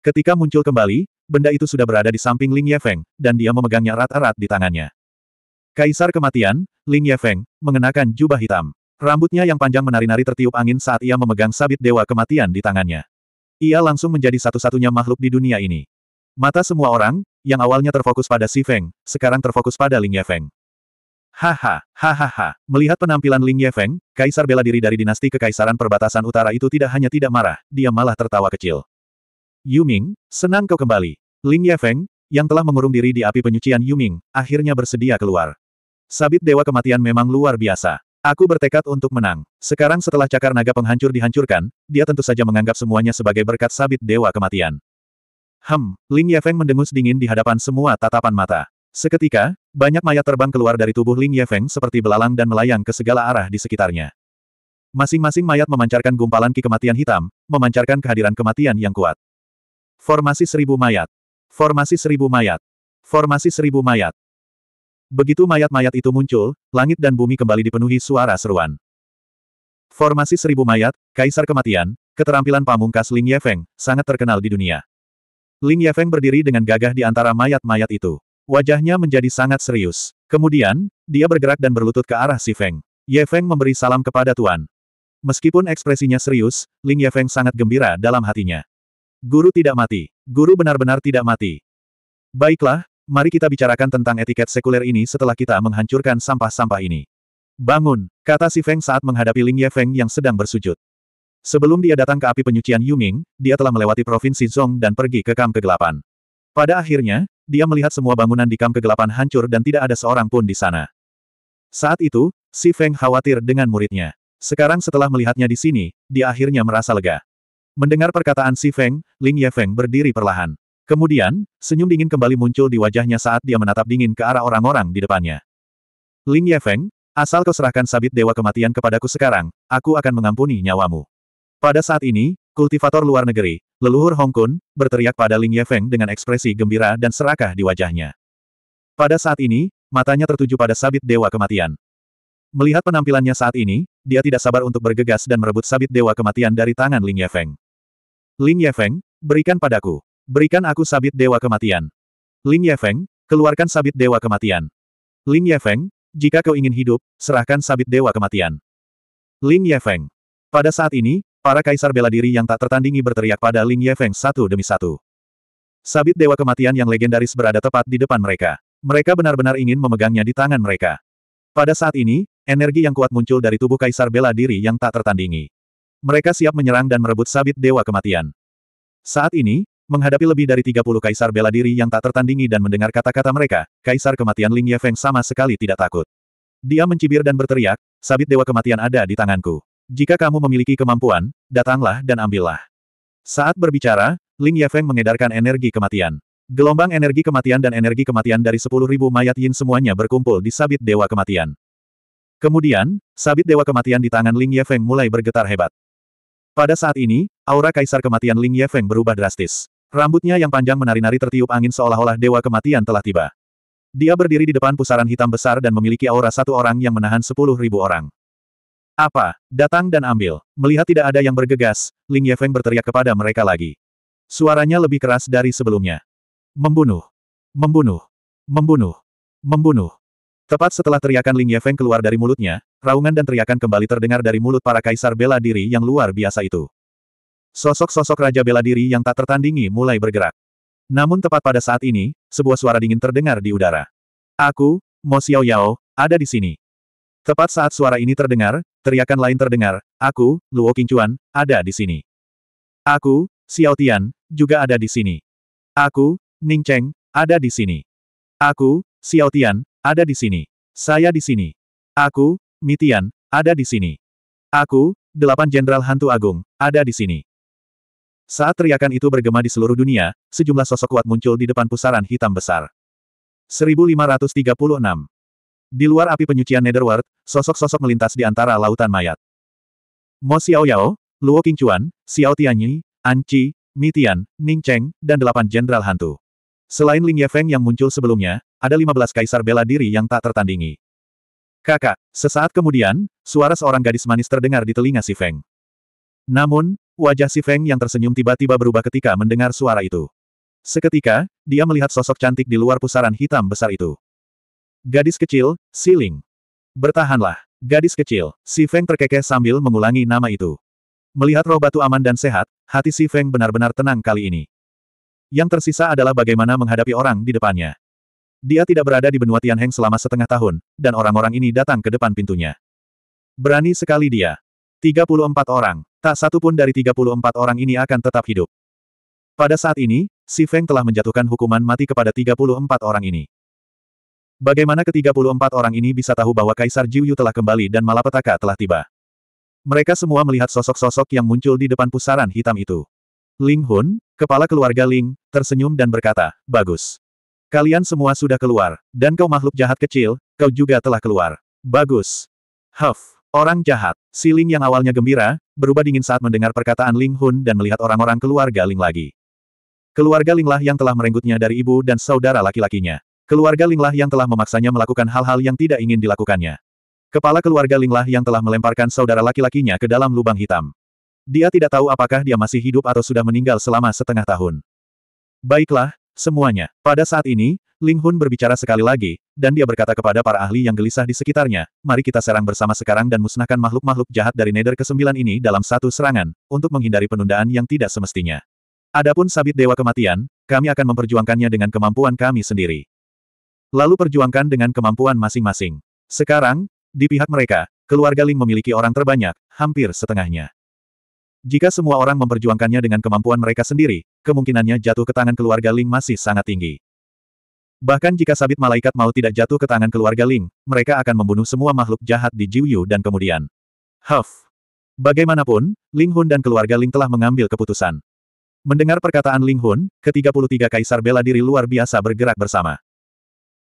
Ketika muncul kembali, benda itu sudah berada di samping Ling Yefeng, dan dia memegangnya erat-erat di tangannya. Kaisar kematian, Ling Yefeng, mengenakan jubah hitam. Rambutnya yang panjang menari-nari tertiup angin saat ia memegang sabit dewa kematian di tangannya. Ia langsung menjadi satu-satunya makhluk di dunia ini. Mata semua orang, yang awalnya terfokus pada Si Feng, sekarang terfokus pada Ling Yefeng. Haha, hahaha, melihat penampilan Ling Yefeng, kaisar bela diri dari dinasti kekaisaran perbatasan utara itu tidak hanya tidak marah, dia malah tertawa kecil. Yuming, senang kau kembali. Ling Yefeng, yang telah mengurung diri di api penyucian Yuming, akhirnya bersedia keluar. Sabit Dewa Kematian memang luar biasa. Aku bertekad untuk menang. Sekarang setelah cakar naga penghancur dihancurkan, dia tentu saja menganggap semuanya sebagai berkat sabit Dewa Kematian. Hem, Ling Yefeng mendengus dingin di hadapan semua tatapan mata. Seketika, banyak mayat terbang keluar dari tubuh Ling Yefeng seperti belalang dan melayang ke segala arah di sekitarnya. Masing-masing mayat memancarkan gumpalan ki kematian hitam, memancarkan kehadiran kematian yang kuat. Formasi seribu mayat. Formasi seribu mayat. Formasi seribu mayat. Begitu mayat-mayat itu muncul, langit dan bumi kembali dipenuhi suara seruan. Formasi seribu mayat, Kaisar Kematian, keterampilan pamungkas Ling Yefeng, sangat terkenal di dunia. Ling Yefeng berdiri dengan gagah di antara mayat-mayat itu. Wajahnya menjadi sangat serius. Kemudian, dia bergerak dan berlutut ke arah Si Feng. Yefeng memberi salam kepada Tuan. Meskipun ekspresinya serius, Ling Yefeng sangat gembira dalam hatinya. Guru tidak mati. Guru benar-benar tidak mati. Baiklah, mari kita bicarakan tentang etiket sekuler ini setelah kita menghancurkan sampah-sampah ini. Bangun, kata si Feng saat menghadapi Ling Ye Feng yang sedang bersujud. Sebelum dia datang ke api penyucian Yuming, dia telah melewati provinsi Zhong dan pergi ke kam kegelapan. Pada akhirnya, dia melihat semua bangunan di kam kegelapan hancur dan tidak ada seorang pun di sana. Saat itu, si Feng khawatir dengan muridnya. Sekarang setelah melihatnya di sini, dia akhirnya merasa lega. Mendengar perkataan Si Feng, Ling Yefeng berdiri perlahan. Kemudian, senyum dingin kembali muncul di wajahnya saat dia menatap dingin ke arah orang-orang di depannya. Ling Yefeng, asal kau serahkan sabit dewa kematian kepadaku sekarang, aku akan mengampuni nyawamu. Pada saat ini, kultivator luar negeri, leluhur Hong Kun, berteriak pada Ling Yefeng dengan ekspresi gembira dan serakah di wajahnya. Pada saat ini, matanya tertuju pada sabit dewa kematian. Melihat penampilannya saat ini, dia tidak sabar untuk bergegas dan merebut sabit dewa kematian dari tangan Ling Yefeng. Ling Yefeng, berikan padaku. Berikan aku sabit dewa kematian. Ling Yefeng, keluarkan sabit dewa kematian. Ling Yefeng, jika kau ingin hidup, serahkan sabit dewa kematian. Ling Yefeng. Pada saat ini, para kaisar bela diri yang tak tertandingi berteriak pada Ling Yefeng satu demi satu. Sabit dewa kematian yang legendaris berada tepat di depan mereka. Mereka benar-benar ingin memegangnya di tangan mereka. Pada saat ini, energi yang kuat muncul dari tubuh kaisar bela diri yang tak tertandingi. Mereka siap menyerang dan merebut sabit Dewa Kematian. Saat ini, menghadapi lebih dari 30 kaisar bela diri yang tak tertandingi dan mendengar kata-kata mereka, kaisar kematian Ling Yefeng sama sekali tidak takut. Dia mencibir dan berteriak, sabit Dewa Kematian ada di tanganku. Jika kamu memiliki kemampuan, datanglah dan ambillah. Saat berbicara, Ling Yefeng mengedarkan energi kematian. Gelombang energi kematian dan energi kematian dari 10.000 mayat yin semuanya berkumpul di sabit Dewa Kematian. Kemudian, sabit Dewa Kematian di tangan Ling Yefeng mulai bergetar hebat. Pada saat ini, aura kaisar kematian Ling Yefeng berubah drastis. Rambutnya yang panjang menari-nari tertiup angin seolah-olah dewa kematian telah tiba. Dia berdiri di depan pusaran hitam besar dan memiliki aura satu orang yang menahan sepuluh ribu orang. Apa? Datang dan ambil. Melihat tidak ada yang bergegas, Ling Yefeng berteriak kepada mereka lagi. Suaranya lebih keras dari sebelumnya. Membunuh. Membunuh. Membunuh. Membunuh. Tepat setelah teriakan Ling Yefeng keluar dari mulutnya, Raungan dan teriakan kembali terdengar dari mulut para kaisar bela diri yang luar biasa itu. Sosok-sosok raja bela diri yang tak tertandingi mulai bergerak. Namun tepat pada saat ini, sebuah suara dingin terdengar di udara. Aku, Mo Xiao Yao, ada di sini. Tepat saat suara ini terdengar, teriakan lain terdengar, aku, Luo Qingchuan, ada di sini. Aku, Xiao Tian, juga ada di sini. Aku, Ning Cheng, ada di sini. Aku, Xiao Tian, ada di sini. Saya di sini. Aku, Mitian, ada di sini. Aku, delapan jenderal hantu agung, ada di sini. Saat teriakan itu bergema di seluruh dunia, sejumlah sosok kuat muncul di depan pusaran hitam besar. 1536. Di luar api penyucian Netherworld, sosok-sosok melintas di antara lautan mayat. Mo Xiao Yao, Luo Qingchuan, Xiao Tianyi, An Qi, Mi Tian, Ning Cheng, dan delapan jenderal hantu. Selain Ling Yefeng yang muncul sebelumnya, ada lima belas kaisar bela diri yang tak tertandingi. Kakak, sesaat kemudian, suara seorang gadis manis terdengar di telinga si Feng. Namun, wajah si Feng yang tersenyum tiba-tiba berubah ketika mendengar suara itu. Seketika, dia melihat sosok cantik di luar pusaran hitam besar itu. Gadis kecil, Siling. Bertahanlah, gadis kecil, si Feng terkekeh sambil mengulangi nama itu. Melihat roh batu aman dan sehat, hati si Feng benar-benar tenang kali ini. Yang tersisa adalah bagaimana menghadapi orang di depannya. Dia tidak berada di benua Tianheng selama setengah tahun, dan orang-orang ini datang ke depan pintunya. Berani sekali dia. 34 orang, tak satu pun dari 34 orang ini akan tetap hidup. Pada saat ini, Si Feng telah menjatuhkan hukuman mati kepada 34 orang ini. Bagaimana ke-34 orang ini bisa tahu bahwa Kaisar Jiuyu telah kembali dan malapetaka telah tiba? Mereka semua melihat sosok-sosok yang muncul di depan pusaran hitam itu. Ling Hun, kepala keluarga Ling, tersenyum dan berkata, Bagus. Kalian semua sudah keluar, dan kau makhluk jahat kecil, kau juga telah keluar. Bagus. Huff. Orang jahat. Si Ling yang awalnya gembira, berubah dingin saat mendengar perkataan Ling Hun dan melihat orang-orang keluarga Ling lagi. Keluarga Linglah yang telah merenggutnya dari ibu dan saudara laki-lakinya. Keluarga Linglah yang telah memaksanya melakukan hal-hal yang tidak ingin dilakukannya. Kepala keluarga Linglah yang telah melemparkan saudara laki-lakinya ke dalam lubang hitam. Dia tidak tahu apakah dia masih hidup atau sudah meninggal selama setengah tahun. Baiklah, Semuanya. Pada saat ini, Ling Hun berbicara sekali lagi, dan dia berkata kepada para ahli yang gelisah di sekitarnya, mari kita serang bersama sekarang dan musnahkan makhluk-makhluk jahat dari Nether ke-9 ini dalam satu serangan, untuk menghindari penundaan yang tidak semestinya. Adapun sabit Dewa Kematian, kami akan memperjuangkannya dengan kemampuan kami sendiri. Lalu perjuangkan dengan kemampuan masing-masing. Sekarang, di pihak mereka, keluarga Ling memiliki orang terbanyak, hampir setengahnya. Jika semua orang memperjuangkannya dengan kemampuan mereka sendiri, kemungkinannya jatuh ke tangan keluarga Ling masih sangat tinggi. Bahkan jika sabit malaikat mau tidak jatuh ke tangan keluarga Ling, mereka akan membunuh semua makhluk jahat di Jiuyu dan kemudian. Huff! Bagaimanapun, Ling Hun dan keluarga Ling telah mengambil keputusan. Mendengar perkataan Ling Hun, ke-33 kaisar bela diri luar biasa bergerak bersama.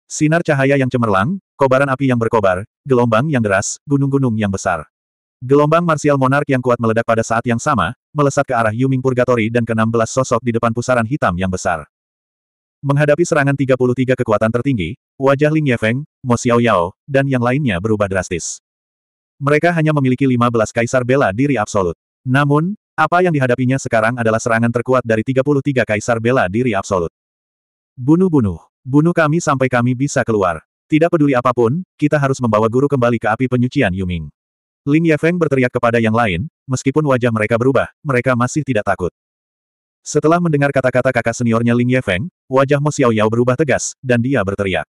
Sinar cahaya yang cemerlang, kobaran api yang berkobar, gelombang yang deras, gunung-gunung yang besar. Gelombang marsial monark yang kuat meledak pada saat yang sama, melesat ke arah Yuming Purgatory dan ke-16 sosok di depan pusaran hitam yang besar. Menghadapi serangan 33 kekuatan tertinggi, wajah Ling Yefeng, Mo Yao, dan yang lainnya berubah drastis. Mereka hanya memiliki 15 kaisar bela diri absolut. Namun, apa yang dihadapinya sekarang adalah serangan terkuat dari 33 kaisar bela diri absolut. Bunuh-bunuh. Bunuh kami sampai kami bisa keluar. Tidak peduli apapun, kita harus membawa guru kembali ke api penyucian Yuming. Ling Yefeng berteriak kepada yang lain, meskipun wajah mereka berubah, mereka masih tidak takut. Setelah mendengar kata-kata kakak seniornya Ling Yefeng, wajah Mo Yao berubah tegas, dan dia berteriak.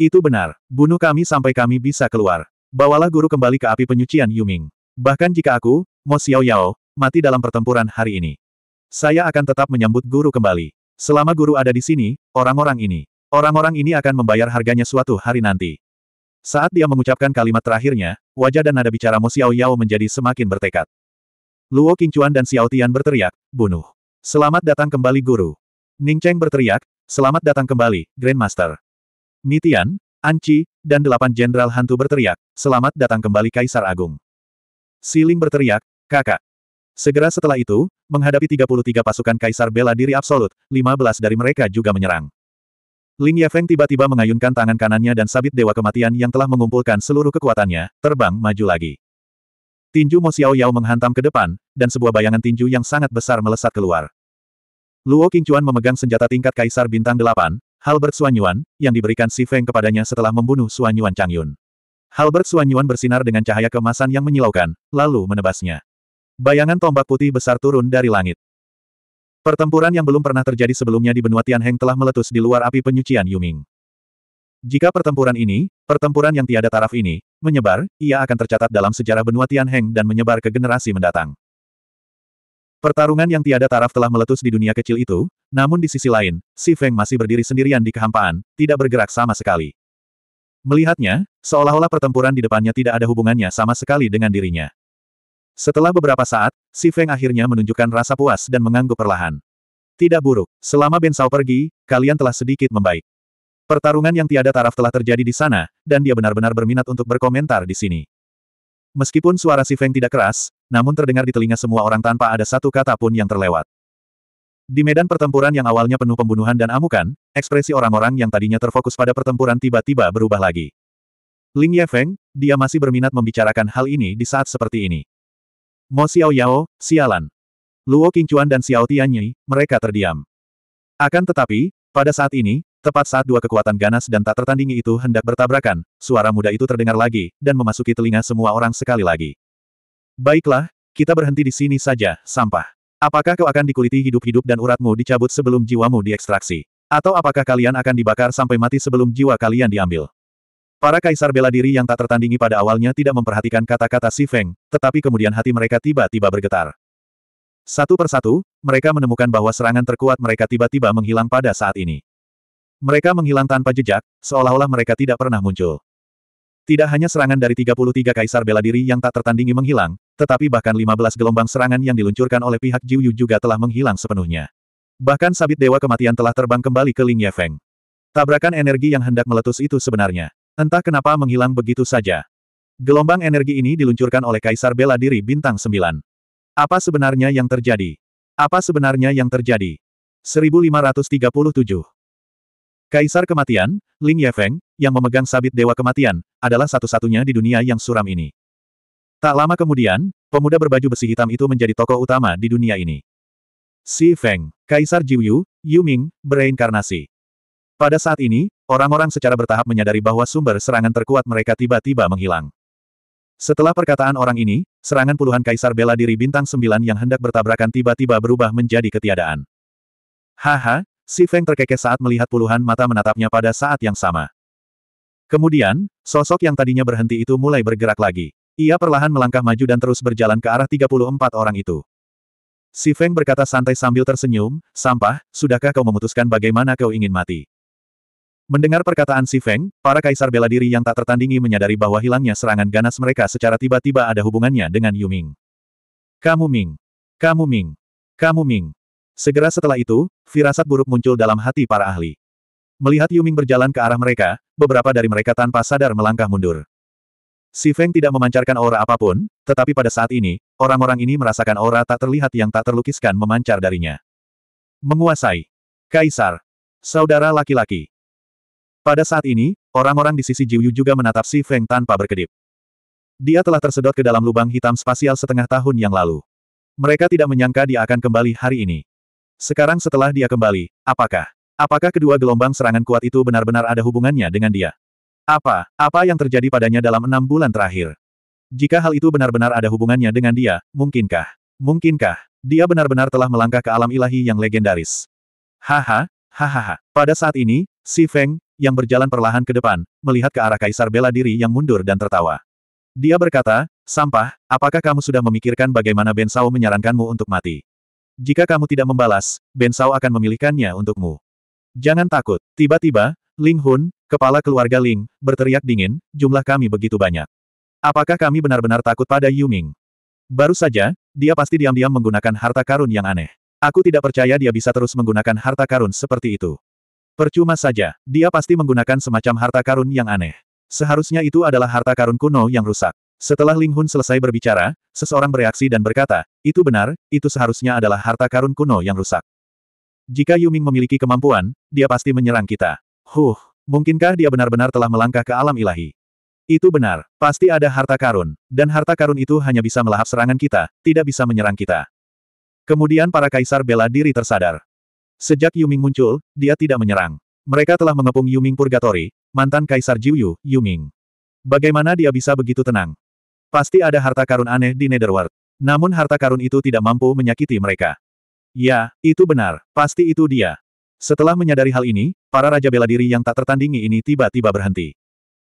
Itu benar, bunuh kami sampai kami bisa keluar. Bawalah guru kembali ke api penyucian Yuming. Bahkan jika aku, Mo Yao, mati dalam pertempuran hari ini. Saya akan tetap menyambut guru kembali. Selama guru ada di sini, orang-orang ini. Orang-orang ini akan membayar harganya suatu hari nanti. Saat dia mengucapkan kalimat terakhirnya, wajah dan nada bicara Mo Xiao Yao menjadi semakin bertekad. Luo Qingchuan dan Xiao Tian berteriak, bunuh. Selamat datang kembali guru. Ning Cheng berteriak, selamat datang kembali, Grandmaster. An Qi, dan delapan jenderal hantu berteriak, selamat datang kembali Kaisar Agung. Siling berteriak, kakak. Segera setelah itu, menghadapi 33 pasukan Kaisar bela diri absolut, 15 dari mereka juga menyerang. Ling Yafeng tiba-tiba mengayunkan tangan kanannya dan sabit Dewa Kematian yang telah mengumpulkan seluruh kekuatannya, terbang maju lagi. Tinju Mo Xiao Yao menghantam ke depan, dan sebuah bayangan tinju yang sangat besar melesat keluar. Luo Qingchuan memegang senjata tingkat Kaisar Bintang 8, Halbert Yuan, yang diberikan Si Feng kepadanya setelah membunuh Yuan Chang Yun. Halbert Yuan bersinar dengan cahaya kemasan yang menyilaukan, lalu menebasnya. Bayangan tombak putih besar turun dari langit. Pertempuran yang belum pernah terjadi sebelumnya di benua Tianheng telah meletus di luar api penyucian Yuming. Jika pertempuran ini, pertempuran yang tiada taraf ini, menyebar, ia akan tercatat dalam sejarah benua Tianheng dan menyebar ke generasi mendatang. Pertarungan yang tiada taraf telah meletus di dunia kecil itu, namun di sisi lain, Si Feng masih berdiri sendirian di kehampaan, tidak bergerak sama sekali. Melihatnya, seolah-olah pertempuran di depannya tidak ada hubungannya sama sekali dengan dirinya. Setelah beberapa saat, Si Feng akhirnya menunjukkan rasa puas dan mengangguk perlahan. Tidak buruk, selama Ben Sao pergi, kalian telah sedikit membaik. Pertarungan yang tiada taraf telah terjadi di sana, dan dia benar-benar berminat untuk berkomentar di sini. Meskipun suara Si Feng tidak keras, namun terdengar di telinga semua orang tanpa ada satu kata pun yang terlewat. Di medan pertempuran yang awalnya penuh pembunuhan dan amukan, ekspresi orang-orang yang tadinya terfokus pada pertempuran tiba-tiba berubah lagi. Ling Yefeng, dia masih berminat membicarakan hal ini di saat seperti ini. Mo Xiao Yao, sialan. Luo Qingchuan dan Xiao Tianyi, mereka terdiam. Akan tetapi, pada saat ini, tepat saat dua kekuatan ganas dan tak tertandingi itu hendak bertabrakan, suara muda itu terdengar lagi, dan memasuki telinga semua orang sekali lagi. Baiklah, kita berhenti di sini saja, sampah. Apakah kau akan dikuliti hidup-hidup dan uratmu dicabut sebelum jiwamu diekstraksi? Atau apakah kalian akan dibakar sampai mati sebelum jiwa kalian diambil? Para kaisar bela diri yang tak tertandingi pada awalnya tidak memperhatikan kata-kata Si Feng, tetapi kemudian hati mereka tiba-tiba bergetar. Satu persatu, mereka menemukan bahwa serangan terkuat mereka tiba-tiba menghilang pada saat ini. Mereka menghilang tanpa jejak, seolah-olah mereka tidak pernah muncul. Tidak hanya serangan dari 33 kaisar bela diri yang tak tertandingi menghilang, tetapi bahkan 15 gelombang serangan yang diluncurkan oleh pihak Jiuyu juga telah menghilang sepenuhnya. Bahkan sabit dewa kematian telah terbang kembali ke Ling Yefeng. Tabrakan energi yang hendak meletus itu sebenarnya Entah kenapa menghilang begitu saja. Gelombang energi ini diluncurkan oleh Kaisar Bela Diri Bintang 9. Apa sebenarnya yang terjadi? Apa sebenarnya yang terjadi? 1537 Kaisar Kematian, Ling Yefeng, yang memegang sabit Dewa Kematian, adalah satu-satunya di dunia yang suram ini. Tak lama kemudian, pemuda berbaju besi hitam itu menjadi tokoh utama di dunia ini. Si Feng, Kaisar Jiuyu, Yu Ming, bereinkarnasi. Pada saat ini, orang-orang secara bertahap menyadari bahwa sumber serangan terkuat mereka tiba-tiba menghilang. Setelah perkataan orang ini, serangan puluhan kaisar bela diri bintang sembilan yang hendak bertabrakan tiba-tiba berubah menjadi ketiadaan. Haha, si Feng terkekeh saat melihat puluhan mata menatapnya pada saat yang sama. Kemudian, sosok yang tadinya berhenti itu mulai bergerak lagi. Ia perlahan melangkah maju dan terus berjalan ke arah 34 orang itu. Si Feng berkata santai sambil tersenyum, Sampah, sudahkah kau memutuskan bagaimana kau ingin mati? Mendengar perkataan Si Feng, para kaisar bela diri yang tak tertandingi menyadari bahwa hilangnya serangan ganas mereka secara tiba-tiba ada hubungannya dengan Yu Ming. Kamu Ming! Kamu Ming! Kamu Ming! Segera setelah itu, firasat buruk muncul dalam hati para ahli. Melihat Yu Ming berjalan ke arah mereka, beberapa dari mereka tanpa sadar melangkah mundur. Si Feng tidak memancarkan aura apapun, tetapi pada saat ini, orang-orang ini merasakan aura tak terlihat yang tak terlukiskan memancar darinya. Menguasai. Kaisar. Saudara laki-laki. Pada saat ini, orang-orang di sisi Jiuyu juga menatap Si Feng tanpa berkedip. Dia telah tersedot ke dalam lubang hitam spasial setengah tahun yang lalu. Mereka tidak menyangka dia akan kembali hari ini. Sekarang setelah dia kembali, apakah? Apakah kedua gelombang serangan kuat itu benar-benar ada hubungannya dengan dia? Apa, apa yang terjadi padanya dalam enam bulan terakhir? Jika hal itu benar-benar ada hubungannya dengan dia, mungkinkah? Mungkinkah, dia benar-benar telah melangkah ke alam ilahi yang legendaris? Haha, hahaha. Pada saat ini, Si Feng, yang berjalan perlahan ke depan, melihat ke arah kaisar bela diri yang mundur dan tertawa. Dia berkata, Sampah, apakah kamu sudah memikirkan bagaimana Ben Sao menyarankanmu untuk mati? Jika kamu tidak membalas, Ben Sao akan memilihkannya untukmu. Jangan takut. Tiba-tiba, Ling Hun, kepala keluarga Ling, berteriak dingin, jumlah kami begitu banyak. Apakah kami benar-benar takut pada Yu Ming? Baru saja, dia pasti diam-diam menggunakan harta karun yang aneh. Aku tidak percaya dia bisa terus menggunakan harta karun seperti itu. Percuma saja, dia pasti menggunakan semacam harta karun yang aneh. Seharusnya itu adalah harta karun kuno yang rusak. Setelah Ling Hun selesai berbicara, seseorang bereaksi dan berkata, itu benar, itu seharusnya adalah harta karun kuno yang rusak. Jika Yu Ming memiliki kemampuan, dia pasti menyerang kita. Huh, mungkinkah dia benar-benar telah melangkah ke alam ilahi? Itu benar, pasti ada harta karun, dan harta karun itu hanya bisa melahap serangan kita, tidak bisa menyerang kita. Kemudian para kaisar bela diri tersadar. Sejak Yuming muncul, dia tidak menyerang. Mereka telah mengepung Yuming Purgatory, mantan Kaisar Jiuyu, Yuming. Bagaimana dia bisa begitu tenang? Pasti ada harta karun aneh di Netherworld. Namun harta karun itu tidak mampu menyakiti mereka. Ya, itu benar, pasti itu dia. Setelah menyadari hal ini, para raja bela diri yang tak tertandingi ini tiba-tiba berhenti.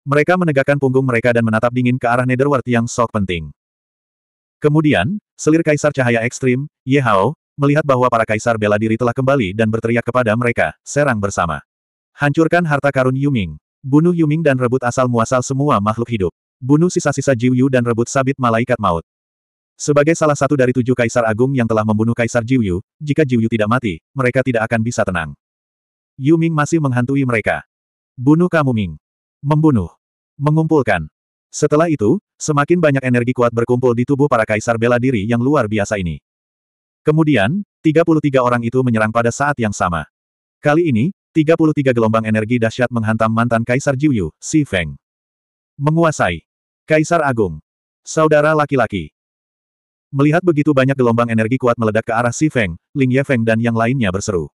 Mereka menegakkan punggung mereka dan menatap dingin ke arah Netherworld yang sok penting. Kemudian, selir kaisar cahaya ekstrim, Ye Hao, melihat bahwa para kaisar bela diri telah kembali dan berteriak kepada mereka, serang bersama. Hancurkan harta karun Yuming. Bunuh Yuming dan rebut asal-muasal semua makhluk hidup. Bunuh sisa-sisa Jiuyu dan rebut sabit malaikat maut. Sebagai salah satu dari tujuh kaisar agung yang telah membunuh kaisar Jiuyu, jika Jiuyu tidak mati, mereka tidak akan bisa tenang. Yuming masih menghantui mereka. Bunuh kamu Ming. Membunuh. Mengumpulkan. Setelah itu, semakin banyak energi kuat berkumpul di tubuh para kaisar bela diri yang luar biasa ini. Kemudian, 33 orang itu menyerang pada saat yang sama. Kali ini, 33 gelombang energi dahsyat menghantam mantan Kaisar Jiuyu, Si Feng. Menguasai. Kaisar Agung. Saudara laki-laki. Melihat begitu banyak gelombang energi kuat meledak ke arah Si Feng, Ling Feng dan yang lainnya berseru.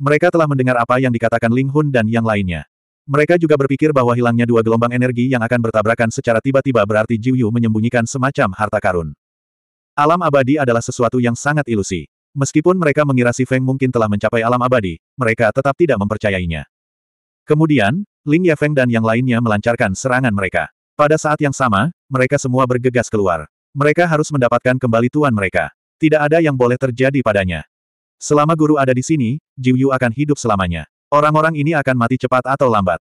Mereka telah mendengar apa yang dikatakan Ling Hun dan yang lainnya. Mereka juga berpikir bahwa hilangnya dua gelombang energi yang akan bertabrakan secara tiba-tiba berarti Jiuyu menyembunyikan semacam harta karun. Alam abadi adalah sesuatu yang sangat ilusi. Meskipun mereka mengira Si Feng mungkin telah mencapai alam abadi, mereka tetap tidak mempercayainya. Kemudian, Ling Yefeng dan yang lainnya melancarkan serangan mereka. Pada saat yang sama, mereka semua bergegas keluar. Mereka harus mendapatkan kembali tuan mereka. Tidak ada yang boleh terjadi padanya. Selama guru ada di sini, Jiu Yu akan hidup selamanya. Orang-orang ini akan mati cepat atau lambat.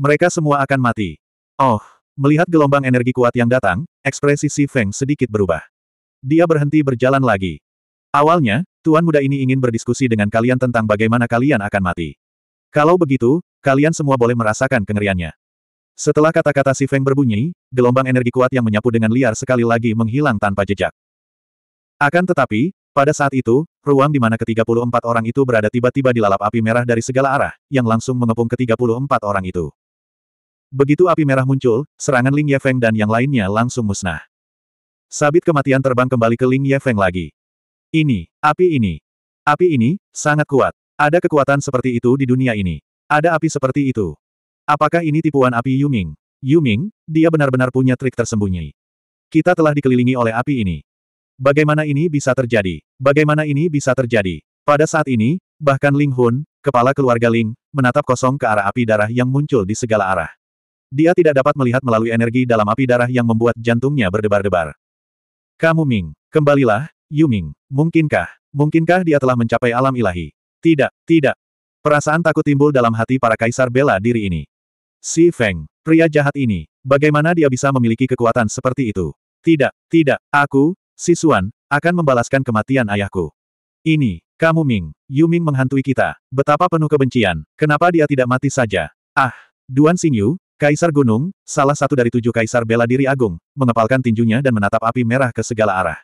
Mereka semua akan mati. Oh, melihat gelombang energi kuat yang datang, ekspresi Si Feng sedikit berubah. Dia berhenti berjalan lagi. Awalnya, Tuan muda ini ingin berdiskusi dengan kalian tentang bagaimana kalian akan mati. Kalau begitu, kalian semua boleh merasakan kengeriannya. Setelah kata-kata si Feng berbunyi, gelombang energi kuat yang menyapu dengan liar sekali lagi menghilang tanpa jejak. Akan tetapi, pada saat itu, ruang di mana ke-34 orang itu berada tiba-tiba dilalap api merah dari segala arah, yang langsung mengepung ke-34 orang itu. Begitu api merah muncul, serangan Ling Ye Feng dan yang lainnya langsung musnah. Sabit kematian terbang kembali ke Ling Yefeng lagi. Ini, api ini. Api ini, sangat kuat. Ada kekuatan seperti itu di dunia ini. Ada api seperti itu. Apakah ini tipuan api Yuming? Yuming, dia benar-benar punya trik tersembunyi. Kita telah dikelilingi oleh api ini. Bagaimana ini bisa terjadi? Bagaimana ini bisa terjadi? Pada saat ini, bahkan Ling Hun, kepala keluarga Ling, menatap kosong ke arah api darah yang muncul di segala arah. Dia tidak dapat melihat melalui energi dalam api darah yang membuat jantungnya berdebar-debar. Kamu Ming, kembalilah, Yu Ming, mungkinkah, mungkinkah dia telah mencapai alam ilahi? Tidak, tidak. Perasaan takut timbul dalam hati para kaisar bela diri ini. Si Feng, pria jahat ini, bagaimana dia bisa memiliki kekuatan seperti itu? Tidak, tidak, aku, si Xuan, akan membalaskan kematian ayahku. Ini, kamu Ming, Yu Ming menghantui kita, betapa penuh kebencian, kenapa dia tidak mati saja? Ah, Duan Xingyu, Kaisar Gunung, salah satu dari tujuh kaisar bela diri agung, mengepalkan tinjunya dan menatap api merah ke segala arah.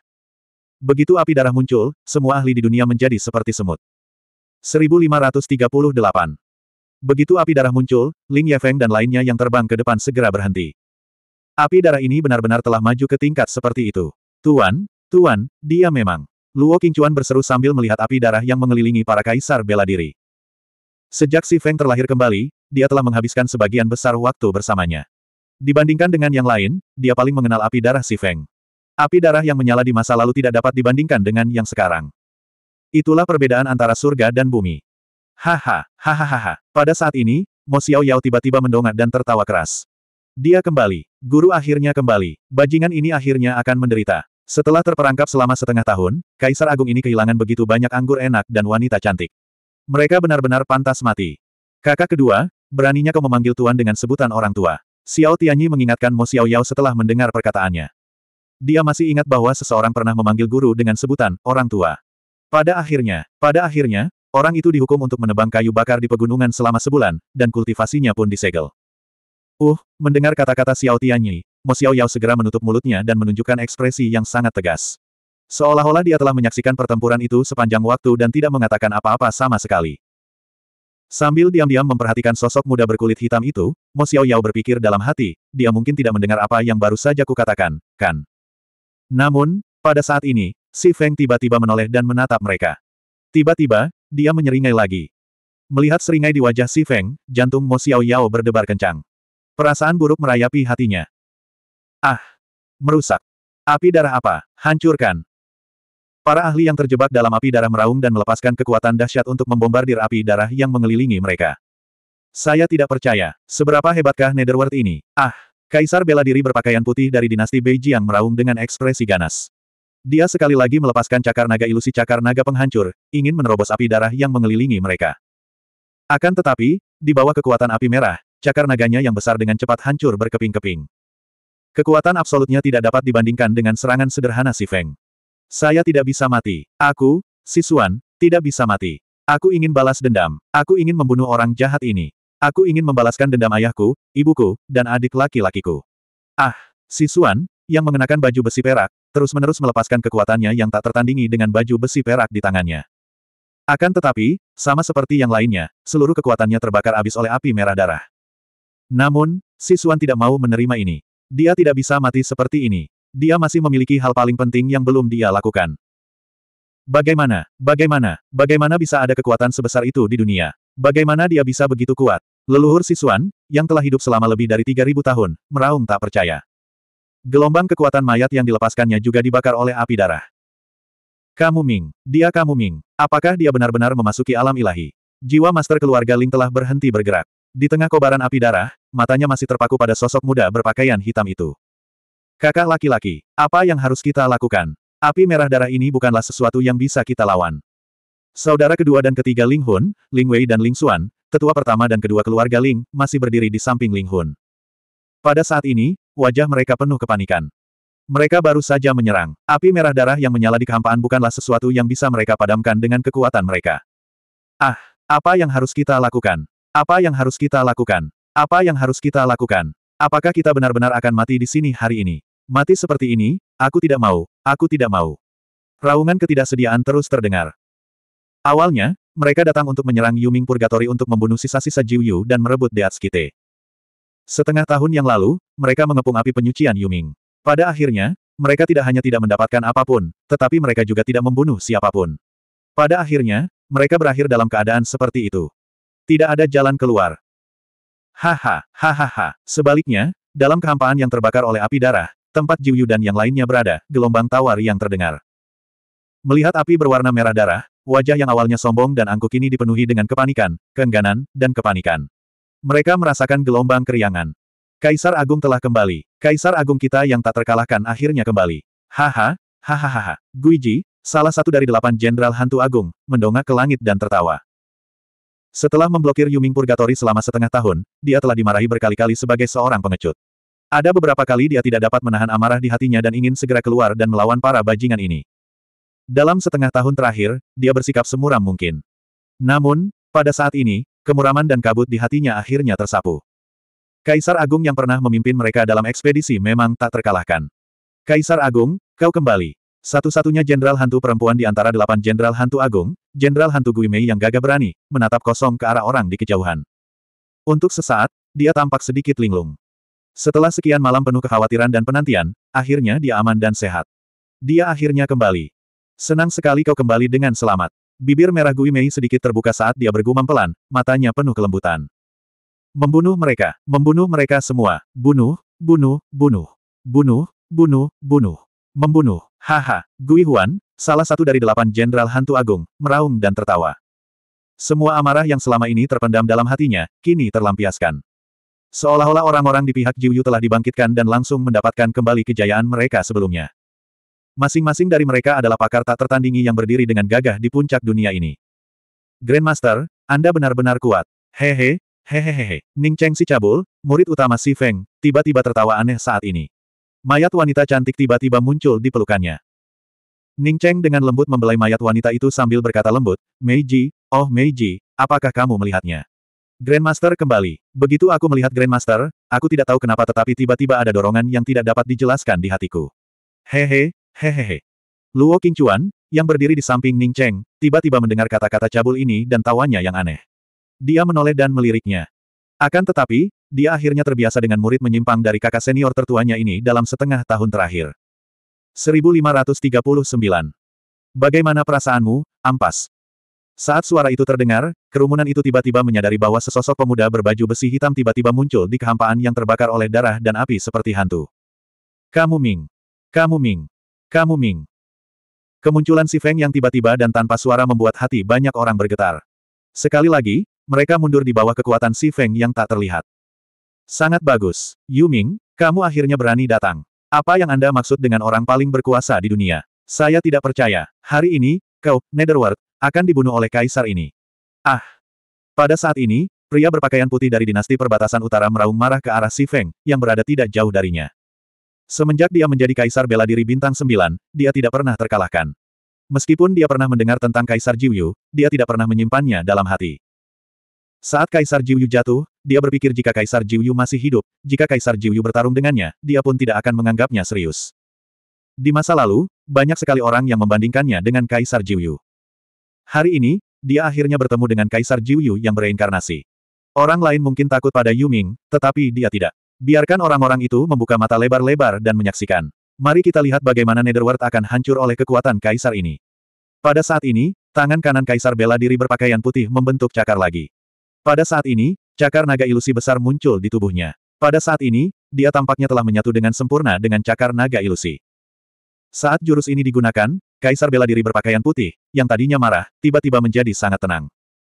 Begitu api darah muncul, semua ahli di dunia menjadi seperti semut. 1538. Begitu api darah muncul, Ling Yefeng dan lainnya yang terbang ke depan segera berhenti. Api darah ini benar-benar telah maju ke tingkat seperti itu. Tuan, Tuan, dia memang. Luo Qingchuan berseru sambil melihat api darah yang mengelilingi para kaisar bela diri. Sejak si Feng terlahir kembali, dia telah menghabiskan sebagian besar waktu bersamanya. Dibandingkan dengan yang lain, dia paling mengenal api darah si Feng. Api darah yang menyala di masa lalu tidak dapat dibandingkan dengan yang sekarang. Itulah perbedaan antara surga dan bumi. Haha, hahaha. Pada saat ini, Mo Xiao Yao tiba-tiba mendongak dan tertawa keras. Dia kembali. Guru akhirnya kembali. Bajingan ini akhirnya akan menderita. Setelah terperangkap selama setengah tahun, Kaisar Agung ini kehilangan begitu banyak anggur enak dan wanita cantik. Mereka benar-benar pantas mati. Kakak kedua, Beraninya kau memanggil Tuan dengan sebutan orang tua. Xiao Tianyi mengingatkan Mo Xiao Yao setelah mendengar perkataannya. Dia masih ingat bahwa seseorang pernah memanggil guru dengan sebutan orang tua. Pada akhirnya, pada akhirnya, orang itu dihukum untuk menebang kayu bakar di pegunungan selama sebulan, dan kultivasinya pun disegel. Uh, mendengar kata-kata Xiao Tianyi, Mo Xiao Yao segera menutup mulutnya dan menunjukkan ekspresi yang sangat tegas. Seolah-olah dia telah menyaksikan pertempuran itu sepanjang waktu dan tidak mengatakan apa-apa sama sekali. Sambil diam-diam memperhatikan sosok muda berkulit hitam itu, Mo Yao berpikir dalam hati, dia mungkin tidak mendengar apa yang baru saja kukatakan, kan? Namun, pada saat ini, Si Feng tiba-tiba menoleh dan menatap mereka. Tiba-tiba, dia menyeringai lagi. Melihat seringai di wajah Si Feng, jantung Mo Yao berdebar kencang. Perasaan buruk merayapi hatinya. Ah! Merusak! Api darah apa? Hancurkan! Para ahli yang terjebak dalam api darah meraung dan melepaskan kekuatan dahsyat untuk membombardir api darah yang mengelilingi mereka. Saya tidak percaya. Seberapa hebatkah Netherworld ini? Ah! Kaisar bela diri berpakaian putih dari dinasti yang meraung dengan ekspresi ganas. Dia sekali lagi melepaskan cakar naga ilusi cakar naga penghancur, ingin menerobos api darah yang mengelilingi mereka. Akan tetapi, di bawah kekuatan api merah, cakar naganya yang besar dengan cepat hancur berkeping-keping. Kekuatan absolutnya tidak dapat dibandingkan dengan serangan sederhana si Feng. Saya tidak bisa mati. Aku, Sisuan, tidak bisa mati. Aku ingin balas dendam. Aku ingin membunuh orang jahat ini. Aku ingin membalaskan dendam ayahku, ibuku, dan adik laki-lakiku. Ah, Sisuan, yang mengenakan baju besi perak, terus-menerus melepaskan kekuatannya yang tak tertandingi dengan baju besi perak di tangannya. Akan tetapi, sama seperti yang lainnya, seluruh kekuatannya terbakar habis oleh api merah darah. Namun, Sisuan tidak mau menerima ini. Dia tidak bisa mati seperti ini dia masih memiliki hal paling penting yang belum dia lakukan. Bagaimana, bagaimana, bagaimana bisa ada kekuatan sebesar itu di dunia? Bagaimana dia bisa begitu kuat? Leluhur Sisuan yang telah hidup selama lebih dari 3.000 tahun, meraung tak percaya. Gelombang kekuatan mayat yang dilepaskannya juga dibakar oleh api darah. Kamu Ming, dia Kamu Ming, apakah dia benar-benar memasuki alam ilahi? Jiwa master keluarga Ling telah berhenti bergerak. Di tengah kobaran api darah, matanya masih terpaku pada sosok muda berpakaian hitam itu. Kakak laki-laki, apa yang harus kita lakukan? Api merah darah ini bukanlah sesuatu yang bisa kita lawan. Saudara kedua dan ketiga Ling Hun, Ling Wei dan Ling Xuan, tetua pertama dan kedua keluarga Ling, masih berdiri di samping Ling Hun. Pada saat ini, wajah mereka penuh kepanikan. Mereka baru saja menyerang. Api merah darah yang menyala di kehampaan bukanlah sesuatu yang bisa mereka padamkan dengan kekuatan mereka. Ah, apa yang harus kita lakukan? Apa yang harus kita lakukan? Apa yang harus kita lakukan? Apakah kita benar-benar akan mati di sini hari ini? Mati seperti ini, aku tidak mau, aku tidak mau. Raungan ketidaksediaan terus terdengar. Awalnya, mereka datang untuk menyerang Yuming Purgatory untuk membunuh sisa-sisa Jiu dan merebut Deatskite. Setengah tahun yang lalu, mereka mengepung api penyucian Yuming. Pada akhirnya, mereka tidak hanya tidak mendapatkan apapun, tetapi mereka juga tidak membunuh siapapun. Pada akhirnya, mereka berakhir dalam keadaan seperti itu. Tidak ada jalan keluar. Haha, hahaha. Sebaliknya, dalam kehampaan yang terbakar oleh api darah, tempat Jiuyu dan yang lainnya berada, gelombang tawar yang terdengar. Melihat api berwarna merah darah, wajah yang awalnya sombong dan angkuh kini dipenuhi dengan kepanikan, keengganan, dan kepanikan. Mereka merasakan gelombang keriangan. Kaisar Agung telah kembali. Kaisar Agung kita yang tak terkalahkan akhirnya kembali. Haha, hahaha. Guiji, salah satu dari delapan jenderal hantu agung, mendongak ke langit dan tertawa. Setelah memblokir Yuming Purgatory selama setengah tahun, dia telah dimarahi berkali-kali sebagai seorang pengecut. Ada beberapa kali dia tidak dapat menahan amarah di hatinya dan ingin segera keluar dan melawan para bajingan ini. Dalam setengah tahun terakhir, dia bersikap semuram mungkin. Namun, pada saat ini, kemuraman dan kabut di hatinya akhirnya tersapu. Kaisar Agung yang pernah memimpin mereka dalam ekspedisi memang tak terkalahkan. Kaisar Agung, kau kembali. Satu-satunya jenderal hantu perempuan di antara delapan jenderal hantu agung, jenderal hantu Guimei yang gagah berani, menatap kosong ke arah orang di kejauhan. Untuk sesaat, dia tampak sedikit linglung. Setelah sekian malam penuh kekhawatiran dan penantian, akhirnya dia aman dan sehat. Dia akhirnya kembali. Senang sekali kau kembali dengan selamat. Bibir merah Guimei sedikit terbuka saat dia bergumam pelan, matanya penuh kelembutan. Membunuh mereka, membunuh mereka semua, bunuh, bunuh, bunuh, bunuh, bunuh, bunuh. Membunuh, haha, Gui Huan, salah satu dari delapan jenderal hantu agung, meraung dan tertawa. Semua amarah yang selama ini terpendam dalam hatinya, kini terlampiaskan. Seolah-olah orang-orang di pihak Jiuyu telah dibangkitkan dan langsung mendapatkan kembali kejayaan mereka sebelumnya. Masing-masing dari mereka adalah pakar tak tertandingi yang berdiri dengan gagah di puncak dunia ini. Grandmaster, Anda benar-benar kuat. Hehe, hehehehe. Ning Cheng si cabul, murid utama si Feng, tiba-tiba tertawa aneh saat ini. Mayat wanita cantik tiba-tiba muncul di pelukannya. Ning Cheng dengan lembut membelai mayat wanita itu sambil berkata lembut, Meiji, oh Meiji, apakah kamu melihatnya? Grandmaster kembali. Begitu aku melihat Grandmaster, aku tidak tahu kenapa tetapi tiba-tiba ada dorongan yang tidak dapat dijelaskan di hatiku. Hehe, hehehe. Luo Qingchuan, yang berdiri di samping Ning Cheng, tiba-tiba mendengar kata-kata cabul ini dan tawanya yang aneh. Dia menoleh dan meliriknya. Akan tetapi, dia akhirnya terbiasa dengan murid menyimpang dari kakak senior tertuanya ini dalam setengah tahun terakhir. 1539. Bagaimana perasaanmu, Ampas? Saat suara itu terdengar, kerumunan itu tiba-tiba menyadari bahwa sesosok pemuda berbaju besi hitam tiba-tiba muncul di kehampaan yang terbakar oleh darah dan api seperti hantu. Kamu Ming! Kamu Ming! Kamu Ming! Kemunculan si Feng yang tiba-tiba dan tanpa suara membuat hati banyak orang bergetar. Sekali lagi, mereka mundur di bawah kekuatan si Feng yang tak terlihat. Sangat bagus. Yuming, kamu akhirnya berani datang. Apa yang Anda maksud dengan orang paling berkuasa di dunia? Saya tidak percaya. Hari ini, kau, Netherworld, akan dibunuh oleh kaisar ini. Ah! Pada saat ini, pria berpakaian putih dari dinasti perbatasan utara meraung marah ke arah Si Feng, yang berada tidak jauh darinya. Semenjak dia menjadi kaisar bela diri bintang sembilan, dia tidak pernah terkalahkan. Meskipun dia pernah mendengar tentang Kaisar Jiuyu, dia tidak pernah menyimpannya dalam hati. Saat Kaisar Jiuyu jatuh, dia berpikir jika Kaisar Jiuyu masih hidup, jika Kaisar Jiuyu bertarung dengannya, dia pun tidak akan menganggapnya serius. Di masa lalu, banyak sekali orang yang membandingkannya dengan Kaisar Jiuyu. Hari ini, dia akhirnya bertemu dengan Kaisar Jiuyu yang bereinkarnasi. Orang lain mungkin takut pada Yuming, tetapi dia tidak. Biarkan orang-orang itu membuka mata lebar-lebar dan menyaksikan. Mari kita lihat bagaimana Netherworld akan hancur oleh kekuatan Kaisar ini. Pada saat ini, tangan kanan Kaisar bela diri berpakaian putih membentuk cakar lagi. Pada saat ini, cakar naga ilusi besar muncul di tubuhnya. Pada saat ini, dia tampaknya telah menyatu dengan sempurna dengan cakar naga ilusi. Saat jurus ini digunakan, Kaisar bela diri berpakaian putih, yang tadinya marah, tiba-tiba menjadi sangat tenang.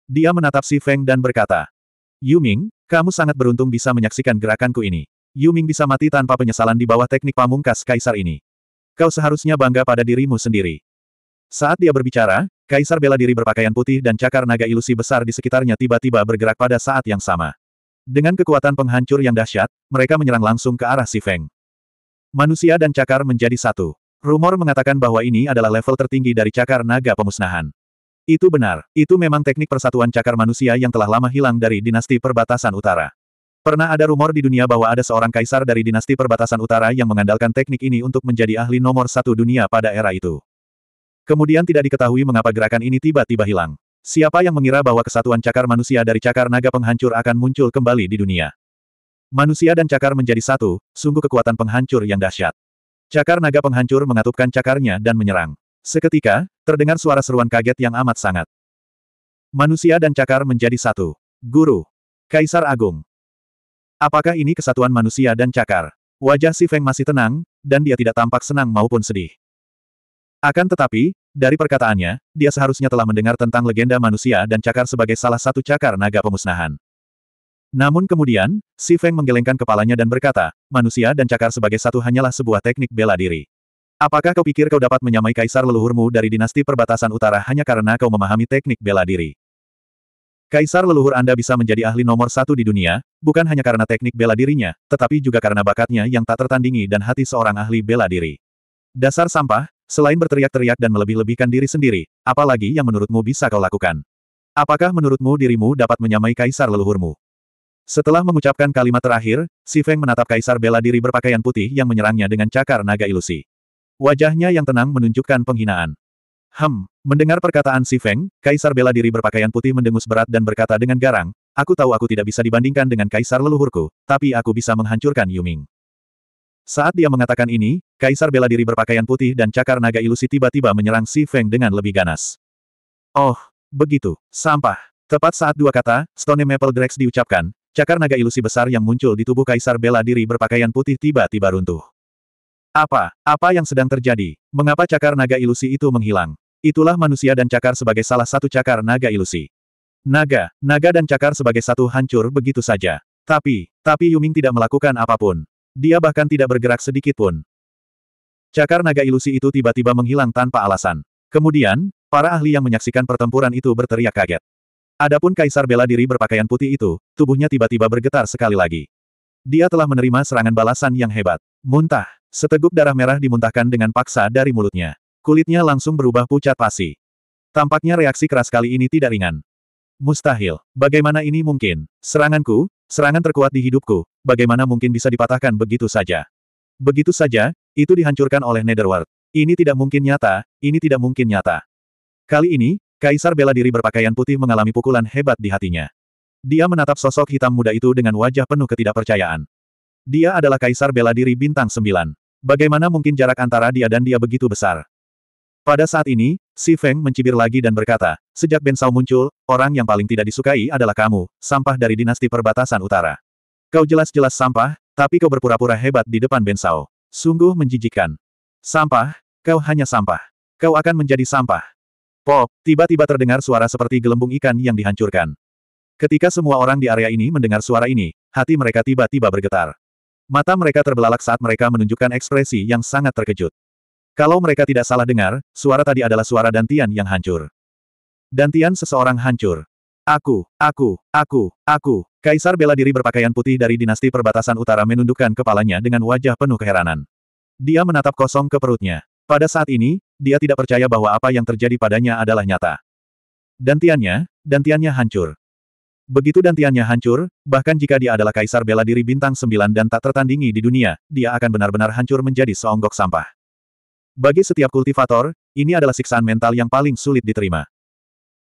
Dia menatap si Feng dan berkata, Yuming, kamu sangat beruntung bisa menyaksikan gerakanku ini. Yuming bisa mati tanpa penyesalan di bawah teknik pamungkas Kaisar ini. Kau seharusnya bangga pada dirimu sendiri. Saat dia berbicara, Kaisar bela diri berpakaian putih dan cakar naga ilusi besar di sekitarnya tiba-tiba bergerak pada saat yang sama. Dengan kekuatan penghancur yang dahsyat, mereka menyerang langsung ke arah Si Feng. Manusia dan cakar menjadi satu. Rumor mengatakan bahwa ini adalah level tertinggi dari cakar naga pemusnahan. Itu benar, itu memang teknik persatuan cakar manusia yang telah lama hilang dari dinasti perbatasan utara. Pernah ada rumor di dunia bahwa ada seorang kaisar dari dinasti perbatasan utara yang mengandalkan teknik ini untuk menjadi ahli nomor satu dunia pada era itu. Kemudian tidak diketahui mengapa gerakan ini tiba-tiba hilang. Siapa yang mengira bahwa kesatuan cakar manusia dari cakar naga penghancur akan muncul kembali di dunia? Manusia dan cakar menjadi satu, sungguh kekuatan penghancur yang dahsyat. Cakar naga penghancur mengatupkan cakarnya dan menyerang. Seketika, terdengar suara seruan kaget yang amat sangat. Manusia dan cakar menjadi satu. Guru. Kaisar Agung. Apakah ini kesatuan manusia dan cakar? Wajah Si Feng masih tenang, dan dia tidak tampak senang maupun sedih. Akan tetapi, dari perkataannya, dia seharusnya telah mendengar tentang legenda manusia dan cakar sebagai salah satu cakar naga pemusnahan. Namun kemudian, Si Feng menggelengkan kepalanya dan berkata, manusia dan cakar sebagai satu hanyalah sebuah teknik bela diri. Apakah kau pikir kau dapat menyamai kaisar leluhurmu dari dinasti perbatasan utara hanya karena kau memahami teknik bela diri? Kaisar leluhur Anda bisa menjadi ahli nomor satu di dunia, bukan hanya karena teknik bela dirinya, tetapi juga karena bakatnya yang tak tertandingi dan hati seorang ahli bela diri. Dasar sampah, Selain berteriak-teriak dan melebih-lebihkan diri sendiri, apalagi yang menurutmu bisa kau lakukan? Apakah menurutmu dirimu dapat menyamai kaisar leluhurmu? Setelah mengucapkan kalimat terakhir, Si Feng menatap kaisar bela diri berpakaian putih yang menyerangnya dengan cakar naga ilusi. Wajahnya yang tenang menunjukkan penghinaan. Hem, mendengar perkataan Si Feng, kaisar bela diri berpakaian putih mendengus berat dan berkata dengan garang, Aku tahu aku tidak bisa dibandingkan dengan kaisar leluhurku, tapi aku bisa menghancurkan Yuming. Saat dia mengatakan ini, Kaisar bela diri berpakaian putih dan cakar naga ilusi tiba-tiba menyerang Si Feng dengan lebih ganas. Oh, begitu, sampah. Tepat saat dua kata, Stone Maple Drex diucapkan, cakar naga ilusi besar yang muncul di tubuh Kaisar bela diri berpakaian putih tiba-tiba runtuh. Apa, apa yang sedang terjadi? Mengapa cakar naga ilusi itu menghilang? Itulah manusia dan cakar sebagai salah satu cakar naga ilusi. Naga, naga dan cakar sebagai satu hancur begitu saja. Tapi, tapi Yuming tidak melakukan apapun. Dia bahkan tidak bergerak sedikit pun. Cakar naga ilusi itu tiba-tiba menghilang tanpa alasan. Kemudian, para ahli yang menyaksikan pertempuran itu berteriak kaget. Adapun kaisar bela diri berpakaian putih itu, tubuhnya tiba-tiba bergetar sekali lagi. Dia telah menerima serangan balasan yang hebat. Muntah, seteguk darah merah dimuntahkan dengan paksa dari mulutnya. Kulitnya langsung berubah pucat pasi. Tampaknya reaksi keras kali ini tidak ringan. Mustahil, bagaimana ini mungkin? Seranganku, Serangan terkuat di hidupku, bagaimana mungkin bisa dipatahkan begitu saja? Begitu saja, itu dihancurkan oleh Netherworld. Ini tidak mungkin nyata, ini tidak mungkin nyata. Kali ini, Kaisar bela diri berpakaian putih mengalami pukulan hebat di hatinya. Dia menatap sosok hitam muda itu dengan wajah penuh ketidakpercayaan. Dia adalah Kaisar bela diri bintang Sembilan. Bagaimana mungkin jarak antara dia dan dia begitu besar? Pada saat ini, Si Feng mencibir lagi dan berkata, sejak Ben Sao muncul, orang yang paling tidak disukai adalah kamu, sampah dari dinasti perbatasan utara. Kau jelas-jelas sampah, tapi kau berpura-pura hebat di depan Ben Sao. Sungguh menjijikkan. Sampah, kau hanya sampah. Kau akan menjadi sampah. Pop, tiba-tiba terdengar suara seperti gelembung ikan yang dihancurkan. Ketika semua orang di area ini mendengar suara ini, hati mereka tiba-tiba bergetar. Mata mereka terbelalak saat mereka menunjukkan ekspresi yang sangat terkejut. Kalau mereka tidak salah dengar, suara tadi adalah suara Dantian yang hancur. Dantian seseorang hancur. Aku, aku, aku, aku. Kaisar bela diri berpakaian putih dari dinasti perbatasan utara menundukkan kepalanya dengan wajah penuh keheranan. Dia menatap kosong ke perutnya. Pada saat ini, dia tidak percaya bahwa apa yang terjadi padanya adalah nyata. Dantiannya, dantiannya hancur. Begitu dantiannya hancur, bahkan jika dia adalah kaisar bela diri bintang sembilan dan tak tertandingi di dunia, dia akan benar-benar hancur menjadi seonggok sampah. Bagi setiap kultivator, ini adalah siksaan mental yang paling sulit diterima.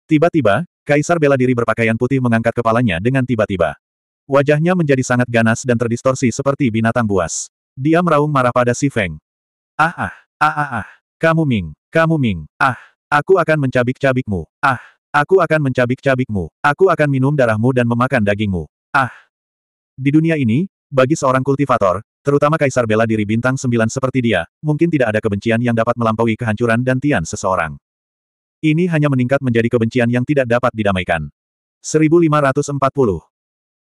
Tiba-tiba, Kaisar bela diri berpakaian putih mengangkat kepalanya dengan tiba-tiba. Wajahnya menjadi sangat ganas dan terdistorsi seperti binatang buas. Dia meraung marah pada si Feng. Ah ah, ah ah ah, kamu Ming, kamu Ming, ah, aku akan mencabik-cabikmu, ah, aku akan mencabik-cabikmu, aku akan minum darahmu dan memakan dagingmu, ah. Di dunia ini, bagi seorang kultivator, Terutama kaisar bela diri bintang sembilan seperti dia, mungkin tidak ada kebencian yang dapat melampaui kehancuran dan tian seseorang. Ini hanya meningkat menjadi kebencian yang tidak dapat didamaikan. 1540.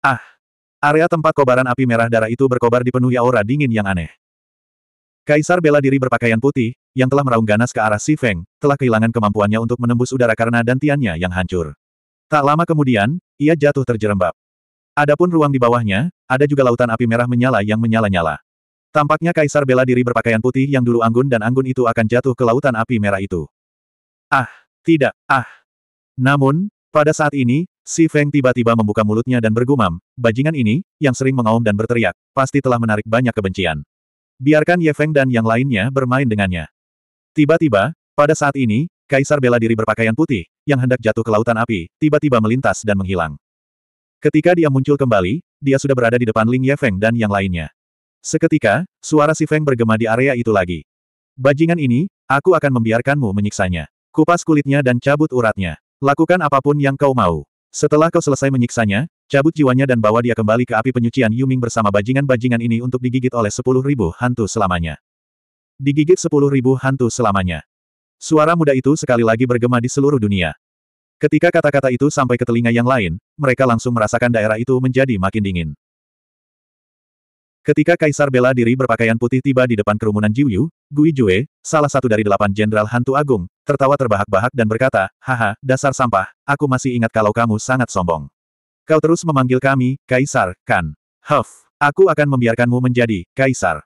Ah! Area tempat kobaran api merah darah itu berkobar dipenuhi aura dingin yang aneh. Kaisar bela diri berpakaian putih, yang telah meraung ganas ke arah Si Feng, telah kehilangan kemampuannya untuk menembus udara karena dantiannya yang hancur. Tak lama kemudian, ia jatuh terjerembab. Adapun ruang di bawahnya, ada juga lautan api merah menyala yang menyala-nyala. Tampaknya kaisar bela diri berpakaian putih yang dulu anggun dan anggun itu akan jatuh ke lautan api merah itu. Ah, tidak, ah. Namun, pada saat ini, si Feng tiba-tiba membuka mulutnya dan bergumam, bajingan ini, yang sering mengaum dan berteriak, pasti telah menarik banyak kebencian. Biarkan Ye Feng dan yang lainnya bermain dengannya. Tiba-tiba, pada saat ini, kaisar bela diri berpakaian putih, yang hendak jatuh ke lautan api, tiba-tiba melintas dan menghilang. Ketika dia muncul kembali, dia sudah berada di depan Ling Yefeng dan yang lainnya. Seketika, suara si Feng bergema di area itu lagi. Bajingan ini, aku akan membiarkanmu menyiksanya. Kupas kulitnya dan cabut uratnya. Lakukan apapun yang kau mau. Setelah kau selesai menyiksanya, cabut jiwanya dan bawa dia kembali ke api penyucian Yuming bersama bajingan-bajingan ini untuk digigit oleh sepuluh ribu hantu selamanya. Digigit sepuluh ribu hantu selamanya. Suara muda itu sekali lagi bergema di seluruh dunia. Ketika kata-kata itu sampai ke telinga yang lain, mereka langsung merasakan daerah itu menjadi makin dingin. Ketika Kaisar bela diri berpakaian putih tiba di depan kerumunan Jiuyu, Gui Jue, salah satu dari delapan jenderal hantu agung, tertawa terbahak-bahak dan berkata, Haha, dasar sampah, aku masih ingat kalau kamu sangat sombong. Kau terus memanggil kami, Kaisar, kan? Huff, aku akan membiarkanmu menjadi, Kaisar.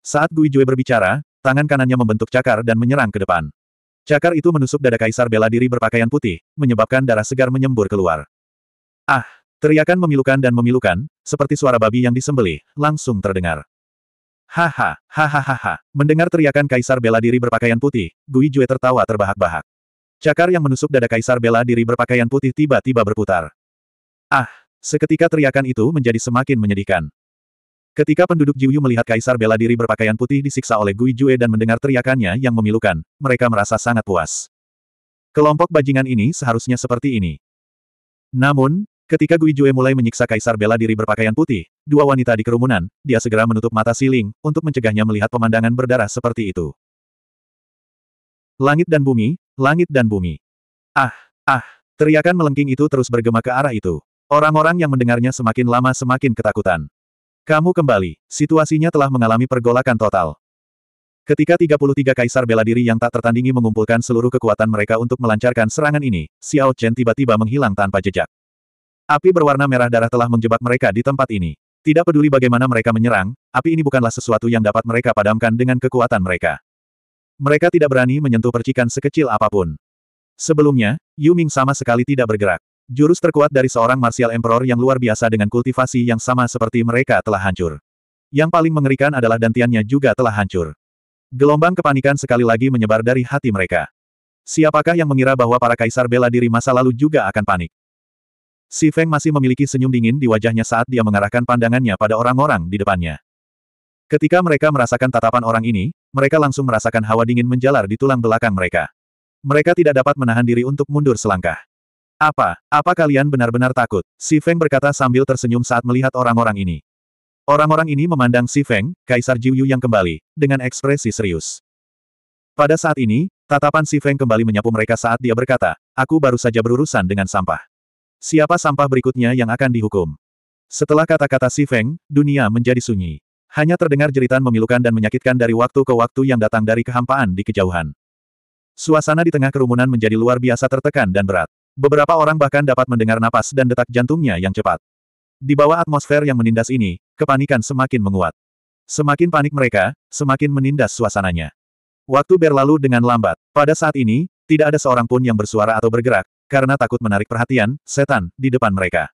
Saat Gui Jue berbicara, tangan kanannya membentuk cakar dan menyerang ke depan. Cakar itu menusuk dada Kaisar bela diri berpakaian putih, menyebabkan darah segar menyembur keluar. Ah! Teriakan memilukan dan memilukan, seperti suara babi yang disembelih, langsung terdengar. Haha, hahaha, mendengar teriakan kaisar bela diri berpakaian putih, Gui Jue tertawa terbahak-bahak. Cakar yang menusuk dada kaisar bela diri berpakaian putih tiba-tiba berputar. Ah, seketika teriakan itu menjadi semakin menyedihkan. Ketika penduduk Jiuyu melihat kaisar bela diri berpakaian putih disiksa oleh Gui Jue dan mendengar teriakannya yang memilukan, mereka merasa sangat puas. Kelompok bajingan ini seharusnya seperti ini. Namun, Ketika Gui Jue mulai menyiksa Kaisar bela diri berpakaian putih, dua wanita di kerumunan, dia segera menutup mata siling, untuk mencegahnya melihat pemandangan berdarah seperti itu. Langit dan bumi, langit dan bumi. Ah, ah, teriakan melengking itu terus bergema ke arah itu. Orang-orang yang mendengarnya semakin lama semakin ketakutan. Kamu kembali, situasinya telah mengalami pergolakan total. Ketika 33 kaisar bela diri yang tak tertandingi mengumpulkan seluruh kekuatan mereka untuk melancarkan serangan ini, Xiao Chen tiba-tiba menghilang tanpa jejak. Api berwarna merah darah telah menjebak mereka di tempat ini. Tidak peduli bagaimana mereka menyerang, api ini bukanlah sesuatu yang dapat mereka padamkan dengan kekuatan mereka. Mereka tidak berani menyentuh percikan sekecil apapun. Sebelumnya, Yu Ming sama sekali tidak bergerak. Jurus terkuat dari seorang martial emperor yang luar biasa dengan kultivasi yang sama seperti mereka telah hancur. Yang paling mengerikan adalah dantiannya juga telah hancur. Gelombang kepanikan sekali lagi menyebar dari hati mereka. Siapakah yang mengira bahwa para kaisar bela diri masa lalu juga akan panik? Si Feng masih memiliki senyum dingin di wajahnya saat dia mengarahkan pandangannya pada orang-orang di depannya. Ketika mereka merasakan tatapan orang ini, mereka langsung merasakan hawa dingin menjalar di tulang belakang mereka. Mereka tidak dapat menahan diri untuk mundur selangkah. Apa, apa kalian benar-benar takut? Si Feng berkata sambil tersenyum saat melihat orang-orang ini. Orang-orang ini memandang Si Feng, Kaisar Jiuyu yang kembali, dengan ekspresi serius. Pada saat ini, tatapan Si Feng kembali menyapu mereka saat dia berkata, aku baru saja berurusan dengan sampah. Siapa sampah berikutnya yang akan dihukum? Setelah kata-kata Si Feng, dunia menjadi sunyi. Hanya terdengar jeritan memilukan dan menyakitkan dari waktu ke waktu yang datang dari kehampaan di kejauhan. Suasana di tengah kerumunan menjadi luar biasa tertekan dan berat. Beberapa orang bahkan dapat mendengar napas dan detak jantungnya yang cepat. Di bawah atmosfer yang menindas ini, kepanikan semakin menguat. Semakin panik mereka, semakin menindas suasananya. Waktu berlalu dengan lambat. Pada saat ini, tidak ada seorang pun yang bersuara atau bergerak, karena takut menarik perhatian, setan, di depan mereka.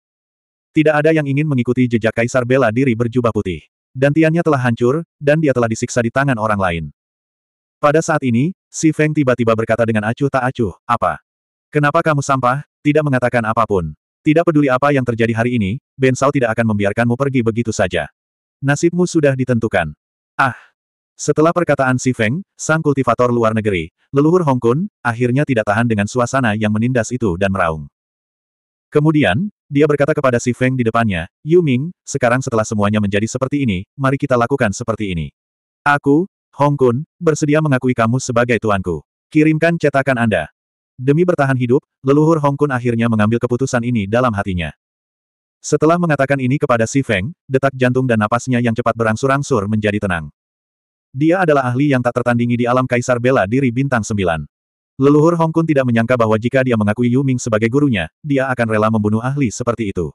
Tidak ada yang ingin mengikuti jejak Kaisar bela diri berjubah putih. Dantiannya telah hancur, dan dia telah disiksa di tangan orang lain. Pada saat ini, Si Feng tiba-tiba berkata dengan acuh tak acuh, apa? Kenapa kamu sampah, tidak mengatakan apapun? Tidak peduli apa yang terjadi hari ini, Ben Sao tidak akan membiarkanmu pergi begitu saja. Nasibmu sudah ditentukan. Ah, setelah perkataan Si Feng, sang kultivator luar negeri, leluhur Hong Kun, akhirnya tidak tahan dengan suasana yang menindas itu dan meraung. Kemudian, dia berkata kepada Si Feng di depannya, Yu Ming, sekarang setelah semuanya menjadi seperti ini, mari kita lakukan seperti ini. Aku, Hong Kun, bersedia mengakui kamu sebagai tuanku. Kirimkan cetakan Anda. Demi bertahan hidup, leluhur Hong Kun akhirnya mengambil keputusan ini dalam hatinya. Setelah mengatakan ini kepada Si Feng, detak jantung dan napasnya yang cepat berangsur-angsur menjadi tenang. Dia adalah ahli yang tak tertandingi di alam kaisar bela diri bintang sembilan. Leluhur Hong Kun tidak menyangka bahwa jika dia mengakui Yu Ming sebagai gurunya, dia akan rela membunuh ahli seperti itu.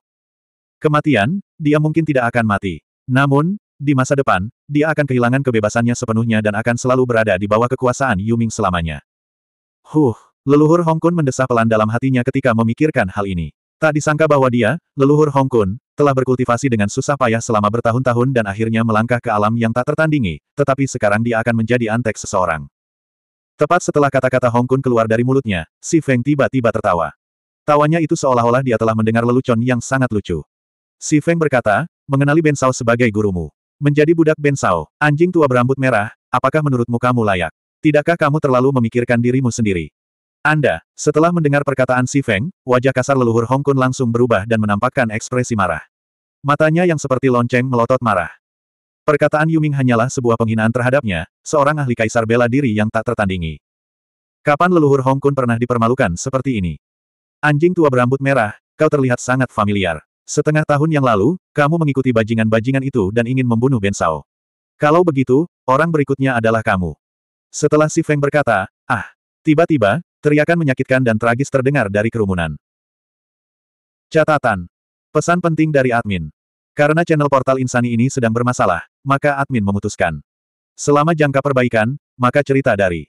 Kematian, dia mungkin tidak akan mati. Namun, di masa depan, dia akan kehilangan kebebasannya sepenuhnya dan akan selalu berada di bawah kekuasaan Yu Ming selamanya. Huh, leluhur Hong Kun mendesah pelan dalam hatinya ketika memikirkan hal ini. Tak disangka bahwa dia, leluhur Hong Kun, telah berkultivasi dengan susah payah selama bertahun-tahun dan akhirnya melangkah ke alam yang tak tertandingi, tetapi sekarang dia akan menjadi antek seseorang. Tepat setelah kata-kata Hong Kun keluar dari mulutnya, Si Feng tiba-tiba tertawa. Tawanya itu seolah-olah dia telah mendengar lelucon yang sangat lucu. Si Feng berkata, mengenali Ben Sao sebagai gurumu. Menjadi budak Ben Sao, anjing tua berambut merah, apakah menurutmu kamu layak? Tidakkah kamu terlalu memikirkan dirimu sendiri? Anda, setelah mendengar perkataan Si Feng, wajah kasar leluhur Hong Kun langsung berubah dan menampakkan ekspresi marah. Matanya yang seperti lonceng melotot marah. Perkataan Yuming hanyalah sebuah penghinaan terhadapnya, seorang ahli kaisar bela diri yang tak tertandingi. Kapan leluhur Hong Kun pernah dipermalukan seperti ini? Anjing tua berambut merah, kau terlihat sangat familiar. Setengah tahun yang lalu, kamu mengikuti bajingan-bajingan itu dan ingin membunuh Ben Sao. Kalau begitu, orang berikutnya adalah kamu. Setelah Si Feng berkata, ah, tiba-tiba, Teriakan menyakitkan dan tragis terdengar dari kerumunan. Catatan. Pesan penting dari admin. Karena channel portal Insani ini sedang bermasalah, maka admin memutuskan. Selama jangka perbaikan, maka cerita dari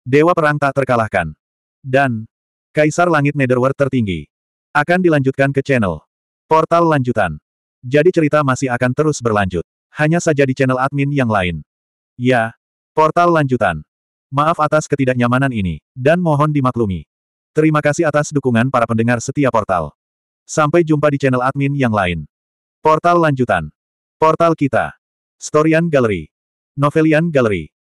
Dewa Perang tak terkalahkan. Dan Kaisar Langit Netherworld tertinggi. Akan dilanjutkan ke channel. Portal lanjutan. Jadi cerita masih akan terus berlanjut. Hanya saja di channel admin yang lain. Ya. Portal lanjutan. Maaf atas ketidaknyamanan ini, dan mohon dimaklumi. Terima kasih atas dukungan para pendengar setia portal. Sampai jumpa di channel admin yang lain. Portal lanjutan. Portal kita. Storian Gallery. Novelian Gallery.